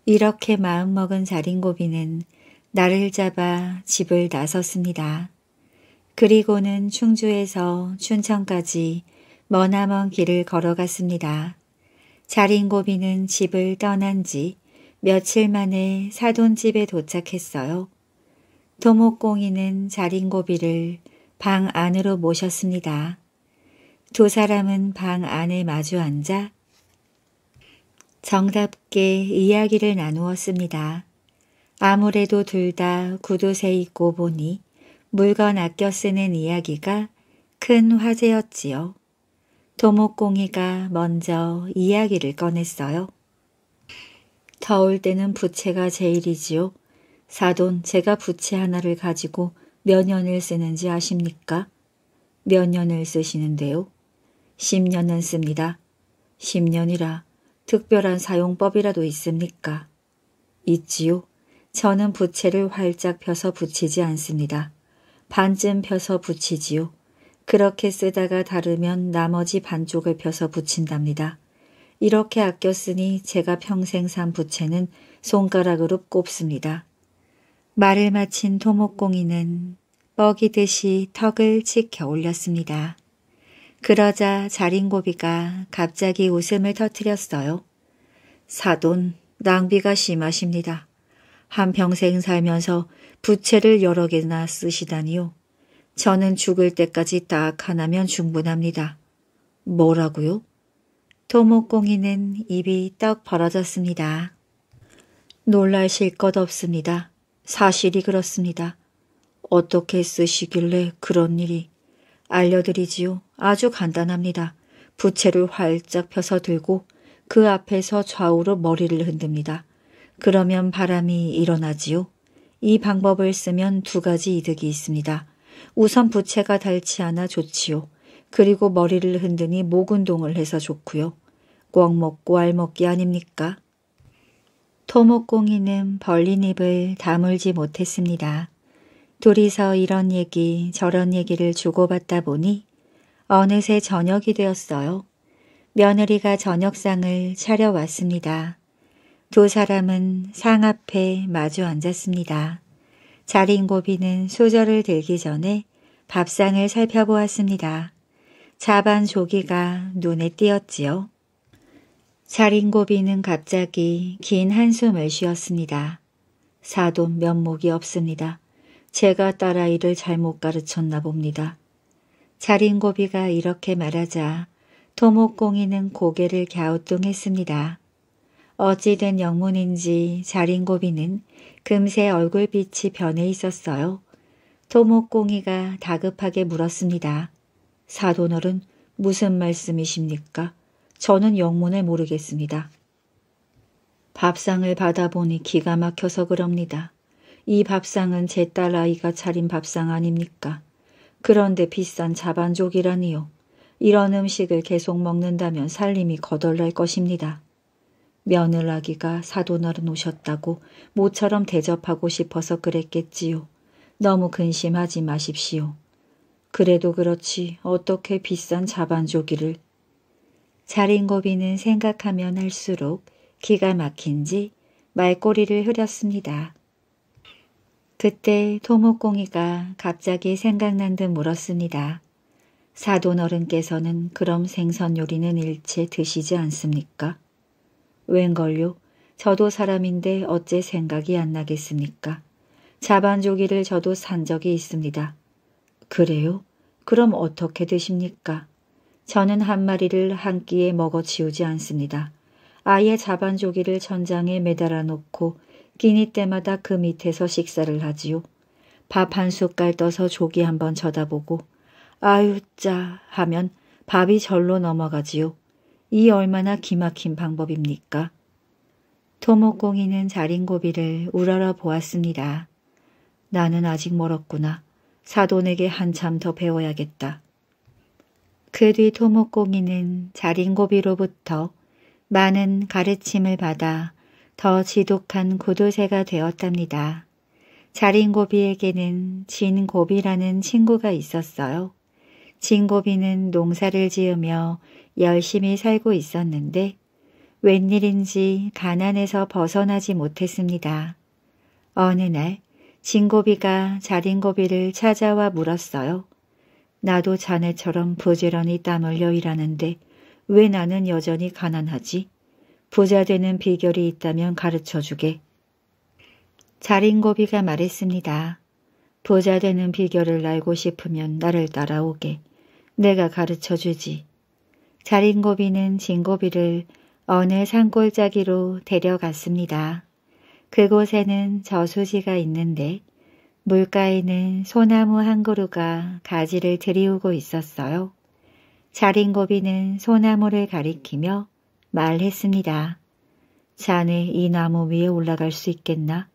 Speaker 1: 이렇게 마음먹은 자린고비는 나를 잡아 집을 나섰습니다. 그리고는 충주에서 춘천까지 머나먼 길을 걸어갔습니다. 자린고비는 집을 떠난 지 며칠 만에 사돈집에 도착했어요. 도목공이는 자린고비를 방 안으로 모셨습니다. 두 사람은 방 안에 마주 앉아 정답게 이야기를 나누었습니다. 아무래도 둘 다 구두쇠 입고 보니 물건 아껴 쓰는 이야기가 큰 화제였지요. 도목공이가 먼저 이야기를 꺼냈어요. 더울 때는 부채가 제일이지요. 사돈 제가 부채 하나를 가지고 몇 년을 쓰는지 아십니까? 몇 년을 쓰시는데요? 10년은 씁니다. 10년이라 특별한 사용법이라도 있습니까? 있지요. 저는 부채를 활짝 펴서 붙이지 않습니다. 반쯤 펴서 붙이지요. 그렇게 쓰다가 다르면 나머지 반쪽을 펴서 붙인답니다. 이렇게 아껴 쓰니 제가 평생 산 부채는 손가락으로 꼽습니다. 말을 마친 토목공이는 뻐기듯이 턱을 치켜 올렸습니다. 그러자 자린고비가 갑자기 웃음을 터뜨렸어요. 사돈, 낭비가 심하십니다. 한평생 살면서 부채를 여러 개나 쓰시다니요. 저는 죽을 때까지 딱 하나면 충분합니다. 뭐라고요? 도목공이는 입이 떡 벌어졌습니다. 놀라실 것 없습니다. 사실이 그렇습니다. 어떻게 쓰시길래 그런 일이. 알려드리지요. 아주 간단합니다. 부채를 활짝 펴서 들고 그 앞에서 좌우로 머리를 흔듭니다. 그러면 바람이 일어나지요. 이 방법을 쓰면 두 가지 이득이 있습니다. 우선 부채가 닳지 않아 좋지요. 그리고 머리를 흔드니 목 운동을 해서 좋고요. 꽉 먹고 알먹기 아닙니까? 토목공이는 벌린 입을 다물지 못했습니다. 둘이서 이런 얘기 저런 얘기를 주고받다 보니 어느새 저녁이 되었어요. 며느리가 저녁상을 차려왔습니다. 두 사람은 상 앞에 마주 앉았습니다. 자린고비는 소절을 들기 전에 밥상을 살펴보았습니다. 자반 조기가 눈에 띄었지요. 자린고비는 갑자기 긴 한숨을 쉬었습니다. 사돈 면목이 없습니다. 제가 딸아이를 잘못 가르쳤나 봅니다. 자린고비가 이렇게 말하자 토목공이는 고개를 갸우뚱했습니다. 어찌된 영문인지 자린고비는 금세 얼굴빛이 변해 있었어요. 토목공이가 다급하게 물었습니다. 사도널은 무슨 말씀이십니까? 저는 영문을 모르겠습니다. 밥상을 받아보니 기가 막혀서 그럽니다. 이 밥상은 제 딸 아이가 차린 밥상 아닙니까? 그런데 비싼 자반족이라니요. 이런 음식을 계속 먹는다면 살림이 거덜날 것입니다. 며느라기가 사돈어른 오셨다고 모처럼 대접하고 싶어서 그랬겠지요. 너무 근심하지 마십시오. 그래도 그렇지 어떻게 비싼 자반조기를. 자린고비는 생각하면 할수록 기가 막힌지 말꼬리를 흐렸습니다. 그때 토목공이가 갑자기 생각난 듯 물었습니다. 사돈 어른께서는 그럼 생선 요리는 일체 드시지 않습니까? 웬걸요? 저도 사람인데 어째 생각이 안 나겠습니까? 자반조기를 저도 산 적이 있습니다. 그래요? 그럼 어떻게 드십니까? 저는 한 마리를 한 끼에 먹어치우지 않습니다. 아예 자반조기를 천장에 매달아 놓고 끼니 때마다 그 밑에서 식사를 하지요. 밥 한 숟갈 떠서 조기 한번 쳐다보고 아유 짜 하면 밥이 절로 넘어가지요. 이 얼마나 기막힌 방법입니까? 토목공이는 자린고비를 우러러 보았습니다. 나는 아직 멀었구나. 사돈에게 한참 더 배워야겠다. 그 뒤 토목공이는 자린고비로부터 많은 가르침을 받아 더 지독한 고도세가 되었답니다. 자린고비에게는 진고비라는 친구가 있었어요. 진고비는 농사를 지으며 열심히 살고 있었는데 웬일인지 가난에서 벗어나지 못했습니다. 어느 날 진고비가 자린고비를 찾아와 물었어요. 나도 자네처럼 부지런히 땀 흘려 일하는데 왜 나는 여전히 가난하지? 부자 되는 비결이 있다면 가르쳐 주게. 자린고비가 말했습니다. 부자 되는 비결을 알고 싶으면 나를 따라오게. 내가 가르쳐 주지. 자린고비는 진고비를 어느 산골짜기로 데려갔습니다. 그곳에는 저수지가 있는데 물가에는 소나무 한 그루가 가지를 들이우고 있었어요. 자린고비는 소나무를 가리키며 말했습니다. 자네 이 나무 위에 올라갈 수 있겠나?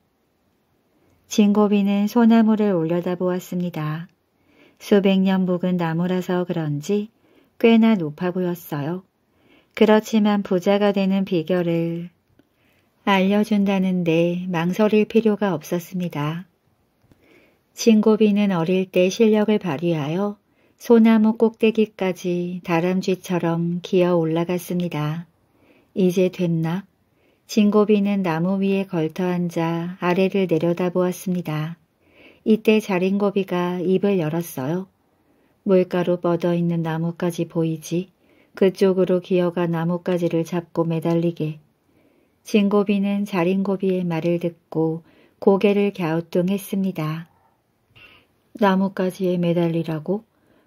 Speaker 1: 진고비는 소나무를 올려다보았습니다. 수백 년 묵은 나무라서 그런지 꽤나 높아 보였어요. 그렇지만 부자가 되는 비결을 알려준다는데 망설일 필요가 없었습니다. 진고비는 어릴 때 실력을 발휘하여 소나무 꼭대기까지 다람쥐처럼 기어 올라갔습니다. 이제 됐나? 진고비는 나무 위에 걸터앉아 아래를 내려다보았습니다. 이때 자린고비가 입을 열었어요. 물가로 뻗어있는 나뭇가지 보이지? 그쪽으로 기어가 나뭇가지를 잡고 매달리게. 진고비는 자린고비의 말을 듣고 고개를 갸우뚱했습니다. 나뭇가지에 매달리라고?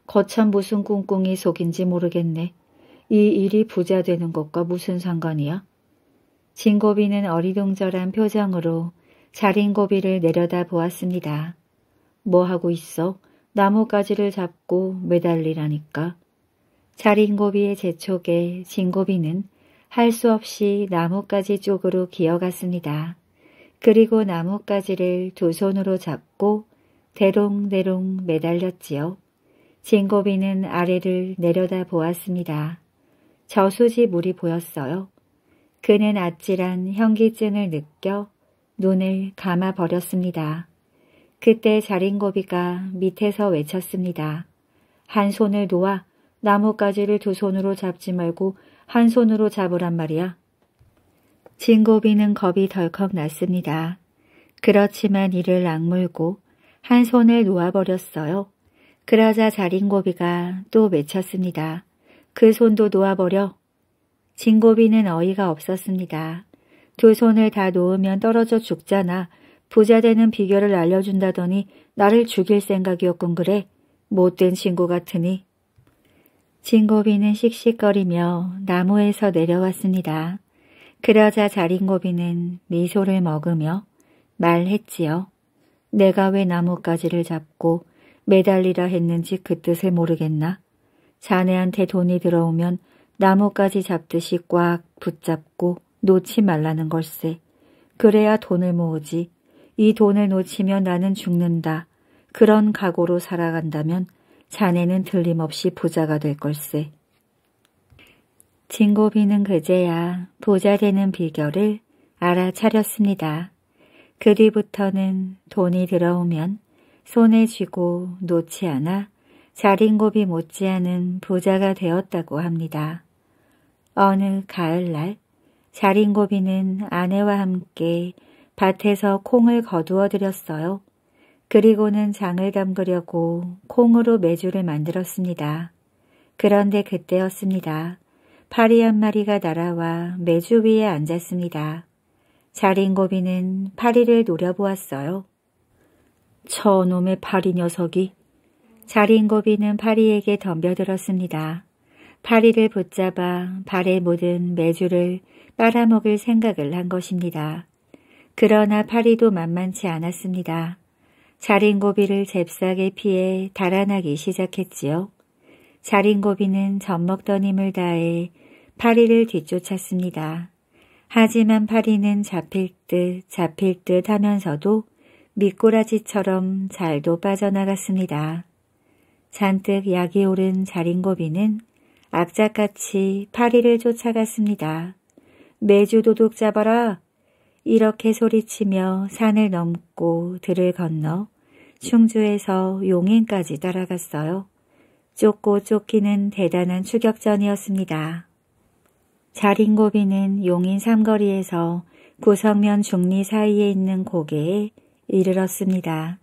Speaker 1: 거참 무슨 꿍꿍이 속인지 모르겠네. 이 일이 부자 되는 것과 무슨 상관이야? 진고비는 어리둥절한 표정으로 자린고비를 내려다 보았습니다. 뭐 하고 있어? 나뭇가지를 잡고 매달리라니까. 자린고비의 재촉에 진고비는 할 수 없이 나뭇가지 쪽으로 기어갔습니다. 그리고 나뭇가지를 두 손으로 잡고 대롱대롱 매달렸지요. 진고비는 아래를 내려다 보았습니다. 저수지 물이 보였어요. 그는 아찔한 현기증을 느껴 눈을 감아 버렸습니다. 그때 자린고비가 밑에서 외쳤습니다. 한 손을 놓아 나뭇가지를 두 손으로 잡지 말고 한 손으로 잡으란 말이야. 진고비는 겁이 덜컥 났습니다. 그렇지만 이를 악물고 한 손을 놓아버렸어요. 그러자 자린고비가 또 외쳤습니다. 그 손도 놓아버려. 진고비는 어이가 없었습니다. 두 손을 다 놓으면 떨어져 죽잖아. 부자 되는 비결을 알려준다더니 나를 죽일 생각이었군 그래. 못된 친구 같으니. 진고비는 씩씩거리며 나무에서 내려왔습니다. 그러자 자린고비는 미소를 먹으며 말했지요. 내가 왜 나뭇가지를 잡고 매달리라 했는지 그 뜻을 모르겠나? 자네한테 돈이 들어오면 나뭇가지 잡듯이 꽉 붙잡고 놓지 말라는 걸세. 그래야 돈을 모으지. 이 돈을 놓치면 나는 죽는다. 그런 각오로 살아간다면 자네는 들림없이 부자가 될 걸세. 진고비는 그제야 부자 되는 비결을 알아차렸습니다. 그 뒤부터는 돈이 들어오면 손에 쥐고 놓지 않아 자린고비 못지않은 부자가 되었다고 합니다. 어느 가을날 자린고비는 아내와 함께 밭에서 콩을 거두어 들였어요. 그리고는 장을 담그려고 콩으로 메주를 만들었습니다. 그런데 그때였습니다. 파리 한 마리가 날아와 메주 위에 앉았습니다. 자린고비는 파리를 노려보았어요. 저놈의 파리 녀석이 자린 고비는 파리에게 덤벼들었습니다. 파리를 붙잡아 발에 묻은 매주를 빨아먹을 생각을 한 것입니다. 그러나 파리도 만만치 않았습니다. 자린고비를 잽싸게 피해 달아나기 시작했지요. 자린고비는 젖먹던 힘을 다해 파리를 뒤쫓았습니다. 하지만 파리는 잡힐 듯 잡힐 듯 하면서도 미꾸라지처럼 잘도 빠져나갔습니다. 잔뜩 약이 오른 자린고비는 악자같이 파리를 쫓아갔습니다. 매주 도둑 잡아라! 이렇게 소리치며 산을 넘고 들을 건너 충주에서 용인까지 따라갔어요. 쫓고 쫓기는 대단한 추격전이었습니다. 자린고비는 용인 삼거리에서 구성면 중리 사이에 있는 고개에 이르렀습니다.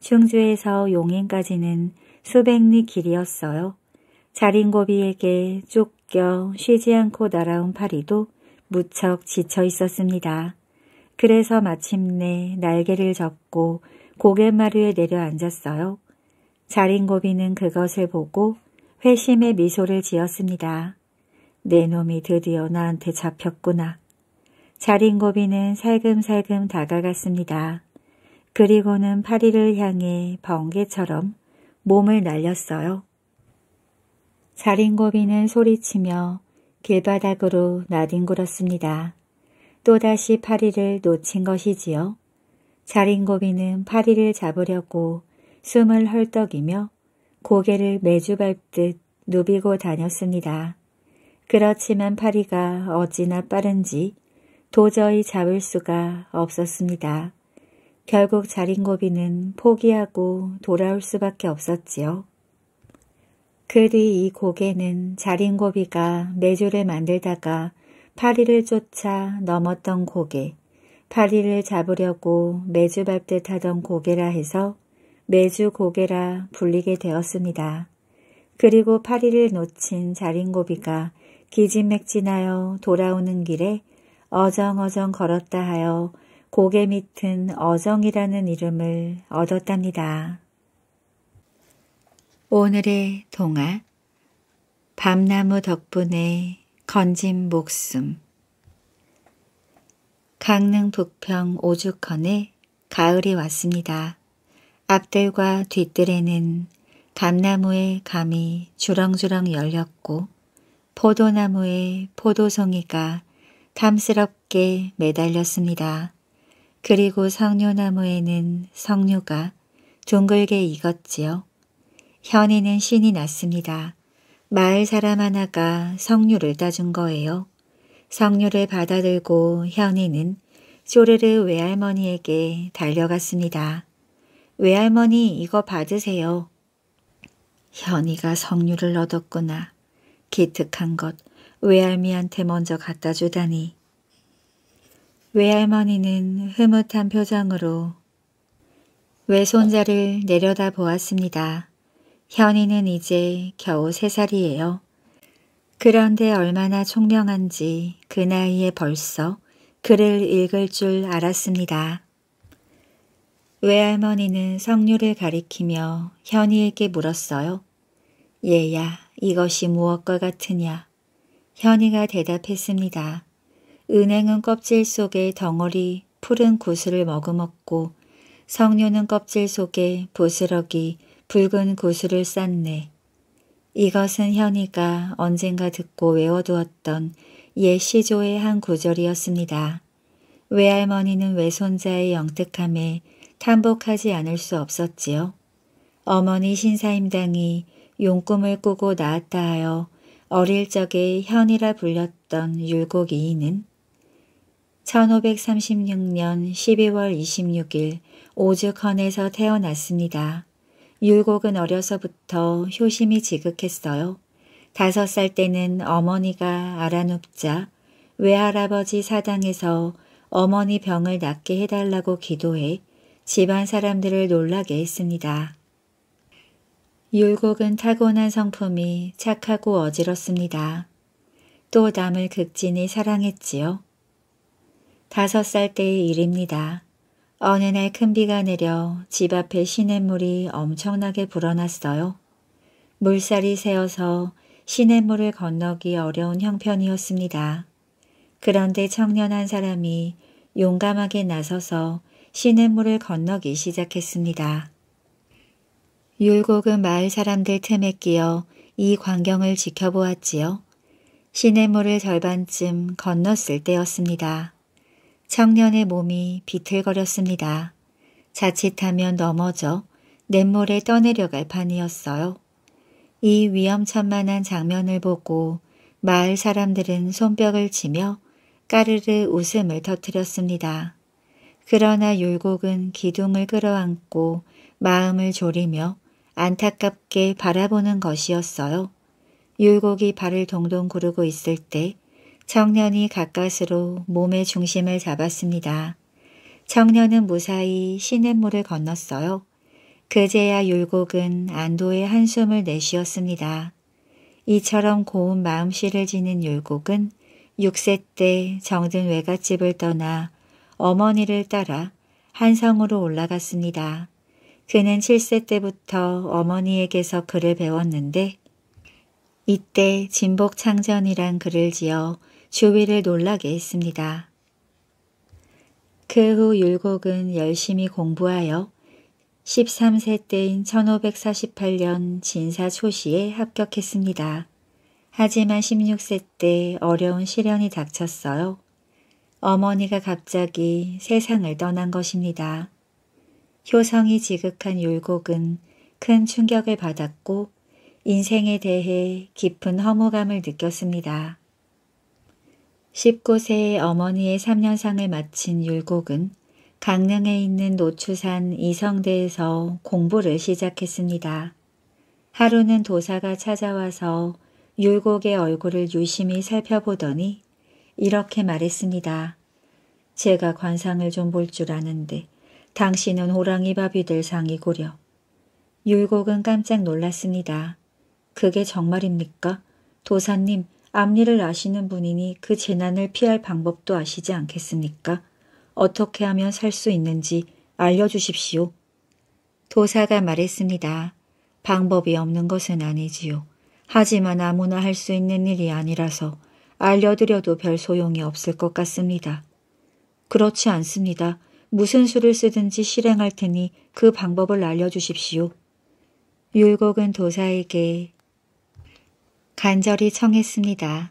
Speaker 1: 충주에서 용인까지는 수백 리 길이었어요. 자린고비에게 쫓겨 쉬지 않고 날아온 파리도 무척 지쳐 있었습니다. 그래서 마침내 날개를 접고 고갯마루에 내려앉았어요. 자린고비는 그것을 보고 회심의 미소를 지었습니다. 내 놈이 드디어 나한테 잡혔구나. 자린고비는 살금살금 다가갔습니다. 그리고는 파리를 향해 번개처럼 몸을 날렸어요. 자린고비는 소리치며 길바닥으로 나뒹굴었습니다. 또다시 파리를 놓친 것이지요. 자린고비는 파리를 잡으려고 숨을 헐떡이며 고개를 매주 밟듯 누비고 다녔습니다. 그렇지만 파리가 어찌나 빠른지 도저히 잡을 수가 없었습니다. 결국 자린고비는 포기하고 돌아올 수밖에 없었지요. 그 뒤 이 고개는 자린고비가 매주를 만들다가 파리를 쫓아 넘었던 고개, 파리를 잡으려고 매주 밟듯 하던 고개라 해서 매주 고개라 불리게 되었습니다. 그리고 파리를 놓친 자린고비가 기진맥진하여 돌아오는 길에 어정어정 걸었다 하여 고개 밑은 어정이라는 이름을 얻었답니다. 오늘의 동화 밤나무 덕분에 건진 목숨 강릉 북평 오죽헌에 가을이 왔습니다. 앞들과 뒤뜰에는 감나무의 감이 주렁주렁 열렸고 포도나무의 포도송이가 탐스럽게 매달렸습니다. 그리고 석류나무에는 석류가 둥글게 익었지요. 현에는 신이 났습니다. 마을 사람 하나가 석류를 따준 거예요. 석류를 받아들고 현에는 쇼르르 외할머니에게 달려갔습니다. 외할머니 이거 받으세요. 현이가 석류를 얻었구나. 기특한 것 외할미한테 먼저 갖다 주다니. 외할머니는 흐뭇한 표정으로 외손자를 내려다 보았습니다. 현이는 이제 겨우 세살이에요 그런데 얼마나 총명한지 그 나이에 벌써 글을 읽을 줄 알았습니다. 외할머니는 성류를 가리키며 현이에게 물었어요. 얘야, 이것이 무엇과 같으냐? 현이가 대답했습니다. 은행은 껍질 속에 덩어리 푸른 구슬을 머금었고 석류는 껍질 속에 부스러기 붉은 구슬을 쌌네. 이것은 현이가 언젠가 듣고 외워두었던 옛 시조의 한 구절이었습니다. 외할머니는 외손자의 영특함에 탄복하지 않을 수 없었지요. 어머니 신사임당이 용꿈을 꾸고 나왔다 하여 어릴 적에 현이라 불렸던 율곡이인은 1536년 12월 26일 오즈컨에서 태어났습니다. 율곡은 어려서부터 효심이 지극했어요. 다섯 살 때는 어머니가 알아눕자 외할아버지 사당에서 어머니 병을 낫게 해달라고 기도해 집안 사람들을 놀라게 했습니다. 율곡은 타고난 성품이 착하고 어지럽습니다. 또 남을 극진히 사랑했지요. 다섯 살 때의 일입니다. 어느 날 큰 비가 내려 집 앞에 시냇물이 엄청나게 불어났어요. 물살이 새어서 시냇물을 건너기 어려운 형편이었습니다. 그런데 청년 한 사람이 용감하게 나서서 시냇물을 건너기 시작했습니다. 율곡은 마을 사람들 틈에 끼어 이 광경을 지켜보았지요. 시냇물을 절반쯤 건넜을 때였습니다. 청년의 몸이 비틀거렸습니다. 자칫하면 넘어져 냇물에 떠내려갈 판이었어요. 이 위험천만한 장면을 보고 마을 사람들은 손뼉을 치며 까르르 웃음을 터뜨렸습니다. 그러나 율곡은 기둥을 끌어안고 마음을 졸이며 안타깝게 바라보는 것이었어요. 율곡이 발을 동동 구르고 있을 때 청년이 가까스로 몸의 중심을 잡았습니다. 청년은 무사히 시냇물을 건넜어요. 그제야 율곡은 안도의 한숨을 내쉬었습니다. 이처럼 고운 마음씨를 지닌 율곡은 6세 때 정든 외갓집을 떠나 어머니를 따라 한성으로 올라갔습니다. 그는 7세 때부터 어머니에게서 글을 배웠는데 이때 진복창전이란 글을 지어 주위를 놀라게 했습니다. 그 후 율곡은 열심히 공부하여 13세 때인 1548년 진사 초시에 합격했습니다. 하지만 16세 때 어려운 시련이 닥쳤어요. 어머니가 갑자기 세상을 떠난 것입니다. 효성이 지극한 율곡은 큰 충격을 받았고 인생에 대해 깊은 허무감을 느꼈습니다. 19세의 어머니의 3년상을 마친 율곡은 강릉에 있는 노추산 이성대에서 공부를 시작했습니다. 하루는 도사가 찾아와서 율곡의 얼굴을 유심히 살펴보더니 이렇게 말했습니다. 제가 관상을 좀 볼 줄 아는데 당신은 호랑이 밥이 될상이구려 율곡은 깜짝 놀랐습니다. 그게 정말입니까? 도사님, 앞니를 아시는 분이니 그 재난을 피할 방법도 아시지 않겠습니까? 어떻게 하면 살 수 있는지 알려주십시오. 도사가 말했습니다. 방법이 없는 것은 아니지요. 하지만 아무나 할 수 있는 일이 아니라서 알려드려도 별 소용이 없을 것 같습니다. 그렇지 않습니다. 무슨 수를 쓰든지 실행할 테니 그 방법을 알려주십시오. 율곡은 도사에게 간절히 청했습니다.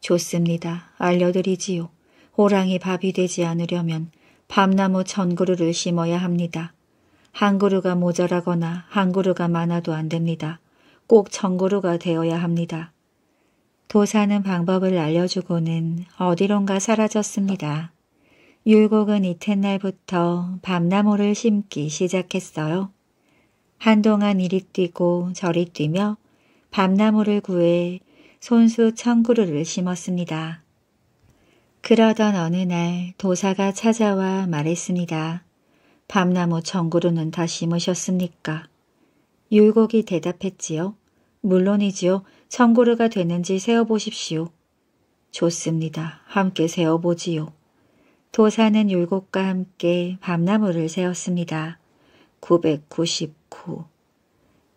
Speaker 1: 좋습니다. 알려드리지요. 호랑이 밥이 되지 않으려면 밤나무 천 그루를 심어야 합니다. 한 그루가 모자라거나 한 그루가 많아도 안 됩니다. 꼭천 그루가 되어야 합니다. 도사는 방법을 알려주고는 어디론가 사라졌습니다. 율곡은 이튿날부터 밤나무를 심기 시작했어요. 한동안 이리 뛰고 저리 뛰며 밤나무를 구해 손수 청구루를 심었습니다. 그러던 어느 날 도사가 찾아와 말했습니다. 밤나무 청구루는 다 심으셨습니까? 율곡이 대답했지요. 물론이지요. 청구루가 되는지 세어보십시오. 좋습니다. 함께 세어보지요. 도사는 율곡과 함께 밤나무를 세웠습니다999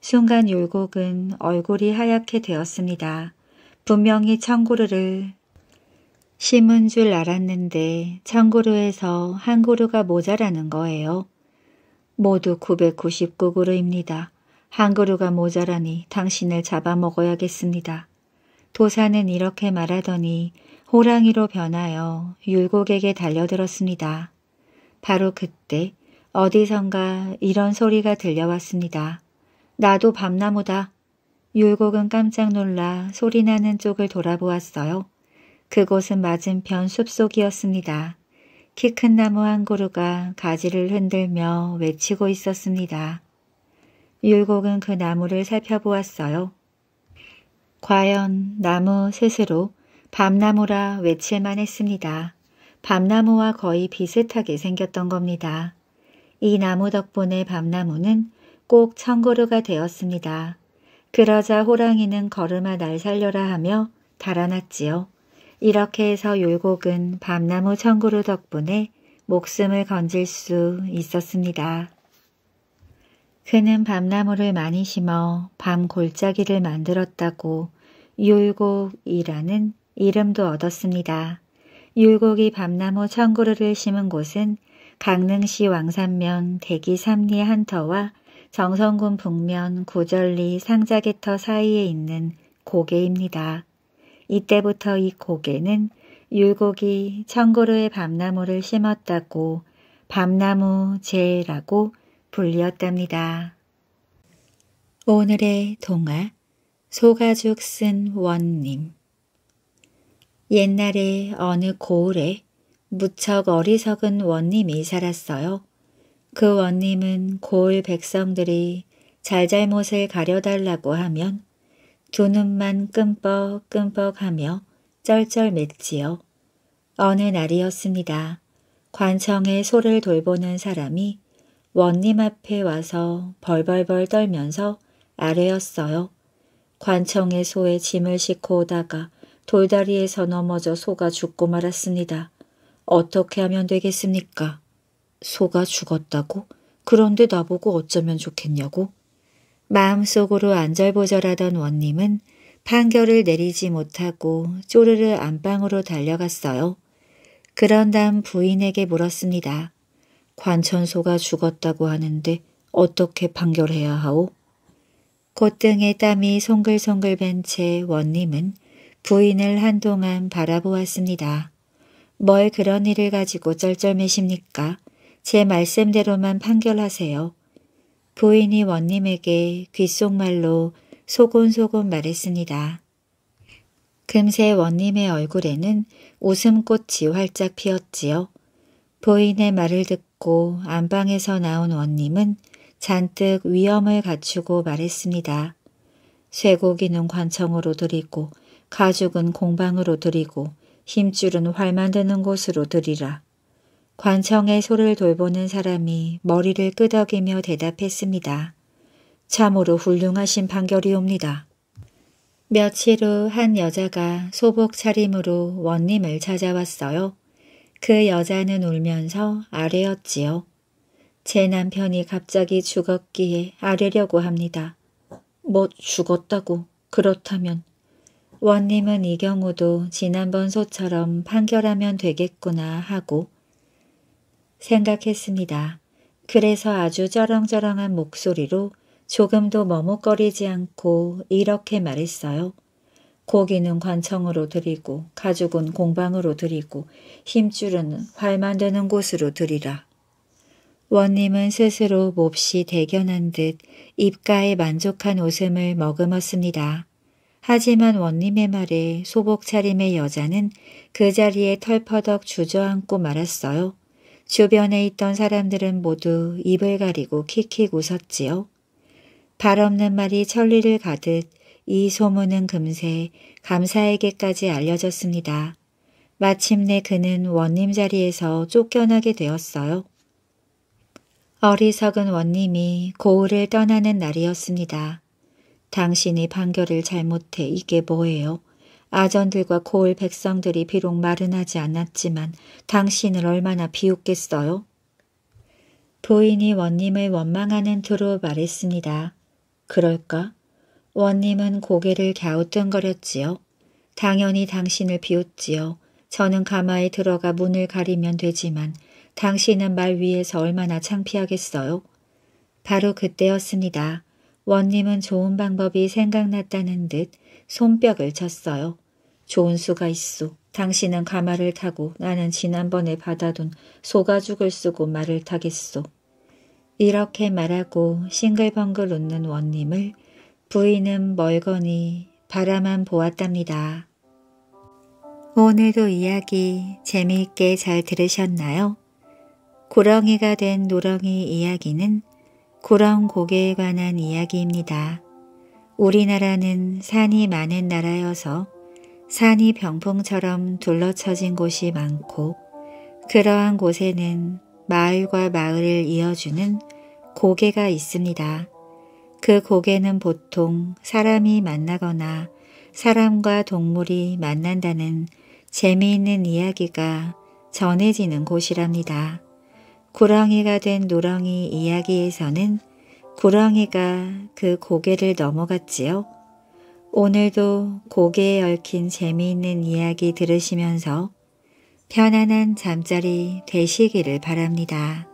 Speaker 1: 순간 율곡은 얼굴이 하얗게 되었습니다. 분명히 청구르를 심은 줄 알았는데 청구르에서 한 그루가 모자라는 거예요. 모두 999그루입니다. 한 그루가 모자라니 당신을 잡아먹어야겠습니다. 도사는 이렇게 말하더니 호랑이로 변하여 율곡에게 달려들었습니다. 바로 그때 어디선가 이런 소리가 들려왔습니다. 나도 밤나무다. 율곡은 깜짝 놀라 소리나는 쪽을 돌아보았어요. 그곳은 맞은편 숲속이었습니다. 키 큰 나무 한 그루가 가지를 흔들며 외치고 있었습니다. 율곡은 그 나무를 살펴보았어요. 과연 나무 스스로 밤나무라 외칠만 했습니다. 밤나무와 거의 비슷하게 생겼던 겁니다. 이 나무 덕분에 밤나무는 꼭 청고르가 되었습니다. 그러자 호랑이는 걸음아 날 살려라 하며 달아났지요. 이렇게 해서 율곡은 밤나무 청고르 덕분에 목숨을 건질 수 있었습니다. 그는 밤나무를 많이 심어 밤 골짜기를 만들었다고 율곡이라는 이름도 얻었습니다. 율곡이 밤나무 청구르를 심은 곳은 강릉시 왕산면 대기 삼리 한터와 정성군 북면 구절리 상자개터 사이에 있는 고개입니다. 이때부터 이 고개는 율곡이 청구루의 밤나무를 심었다고 밤나무 제라고 불렸답니다. 오늘의 동화 소가죽 쓴 원님 옛날에 어느 고을에 무척 어리석은 원님이 살았어요. 그 원님은 고을 백성들이 잘잘못을 가려달라고 하면 두 눈만 끔뻑끔뻑하며 쩔쩔맸지요. 어느 날이었습니다. 관청에 소를 돌보는 사람이 원님 앞에 와서 벌벌벌 떨면서 아래였어요. 관청의 소에 짐을 싣고 오다가 돌다리에서 넘어져 소가 죽고 말았습니다. 어떻게 하면 되겠습니까? 소가 죽었다고? 그런데 나보고 어쩌면 좋겠냐고? 마음속으로 안절부절하던 원님은 판결을 내리지 못하고 쪼르르 안방으로 달려갔어요. 그런 다음 부인에게 물었습니다. 관천소가 죽었다고 하는데 어떻게 판결해야 하오? 콧등에 땀이 송글송글 밴 채 원님은 부인을 한동안 바라보았습니다. 뭘 그런 일을 가지고 쩔쩔매십니까? 제 말씀대로만 판결하세요. 부인이 원님에게 귓속말로 소곤소곤 말했습니다. 금세 원님의 얼굴에는 웃음꽃이 활짝 피었지요. 부인의 말을 듣고 안방에서 나온 원님은 잔뜩 위험을 갖추고 말했습니다. 쇠고기는 관청으로 드리고 가죽은 공방으로 드리고 힘줄은 활 만드는 곳으로 드리라. 관청의 소를 돌보는 사람이 머리를 끄덕이며 대답했습니다. 참으로 훌륭하신 판결이옵니다. 며칠 후 한 여자가 소복 차림으로 원님을 찾아왔어요. 그 여자는 울면서 아래였지요제 남편이 갑자기 죽었기에 아래려고 합니다. 뭐 죽었다고 그렇다면 원님은 이 경우도 지난번 소처럼 판결하면 되겠구나 하고 생각했습니다. 그래서 아주 쩌렁쩌렁한 목소리로 조금도 머뭇거리지 않고 이렇게 말했어요. 고기는 관청으로 드리고 가죽은 공방으로 드리고 힘줄은 활 만드는 곳으로 드리라. 원님은 스스로 몹시 대견한 듯 입가에 만족한 웃음을 머금었습니다. 하지만 원님의 말에 소복 차림의 여자는 그 자리에 털퍼덕 주저앉고 말았어요. 주변에 있던 사람들은 모두 입을 가리고 킥킥 웃었지요. 발 없는 말이 천리를 가듯 이 소문은 금세 감사에게까지 알려졌습니다. 마침내 그는 원님 자리에서 쫓겨나게 되었어요. 어리석은 원님이 고을을 떠나는 날이었습니다. 당신이 판결을 잘못해 이게 뭐예요? 아전들과 고을 백성들이 비록 말은 하지 않았지만 당신을 얼마나 비웃겠어요? 부인이 원님을 원망하는 투로 말했습니다. 그럴까? 원님은 고개를 갸우뚱거렸지요. 당연히 당신을 비웃지요. 저는 가마에 들어가 문을 가리면 되지만 당신은 말 위에서 얼마나 창피하겠어요? 바로 그때였습니다. 원님은 좋은 방법이 생각났다는 듯 손뼉을 쳤어요. 좋은 수가 있소. 당신은 가마를 타고 나는 지난번에 받아둔 소가죽을 쓰고 말을 타겠소. 이렇게 말하고 싱글벙글 웃는 원님을 부인은 멀거니 바라만 보았답니다. 오늘도 이야기 재미있게 잘 들으셨나요? 구렁이가 된 노렁이 이야기는 구렁고개에 관한 이야기입니다. 우리나라는 산이 많은 나라여서 산이 병풍처럼 둘러쳐진 곳이 많고 그러한 곳에는 마을과 마을을 이어주는 고개가 있습니다. 그 고개는 보통 사람이 만나거나 사람과 동물이 만난다는 재미있는 이야기가 전해지는 곳이랍니다. 구렁이가 된 누렁이 이야기에서는 고랑이가 그 고개를 넘어갔지요. 오늘도 고개에 얽힌 재미있는 이야기 들으시면서 편안한 잠자리 되시기를 바랍니다.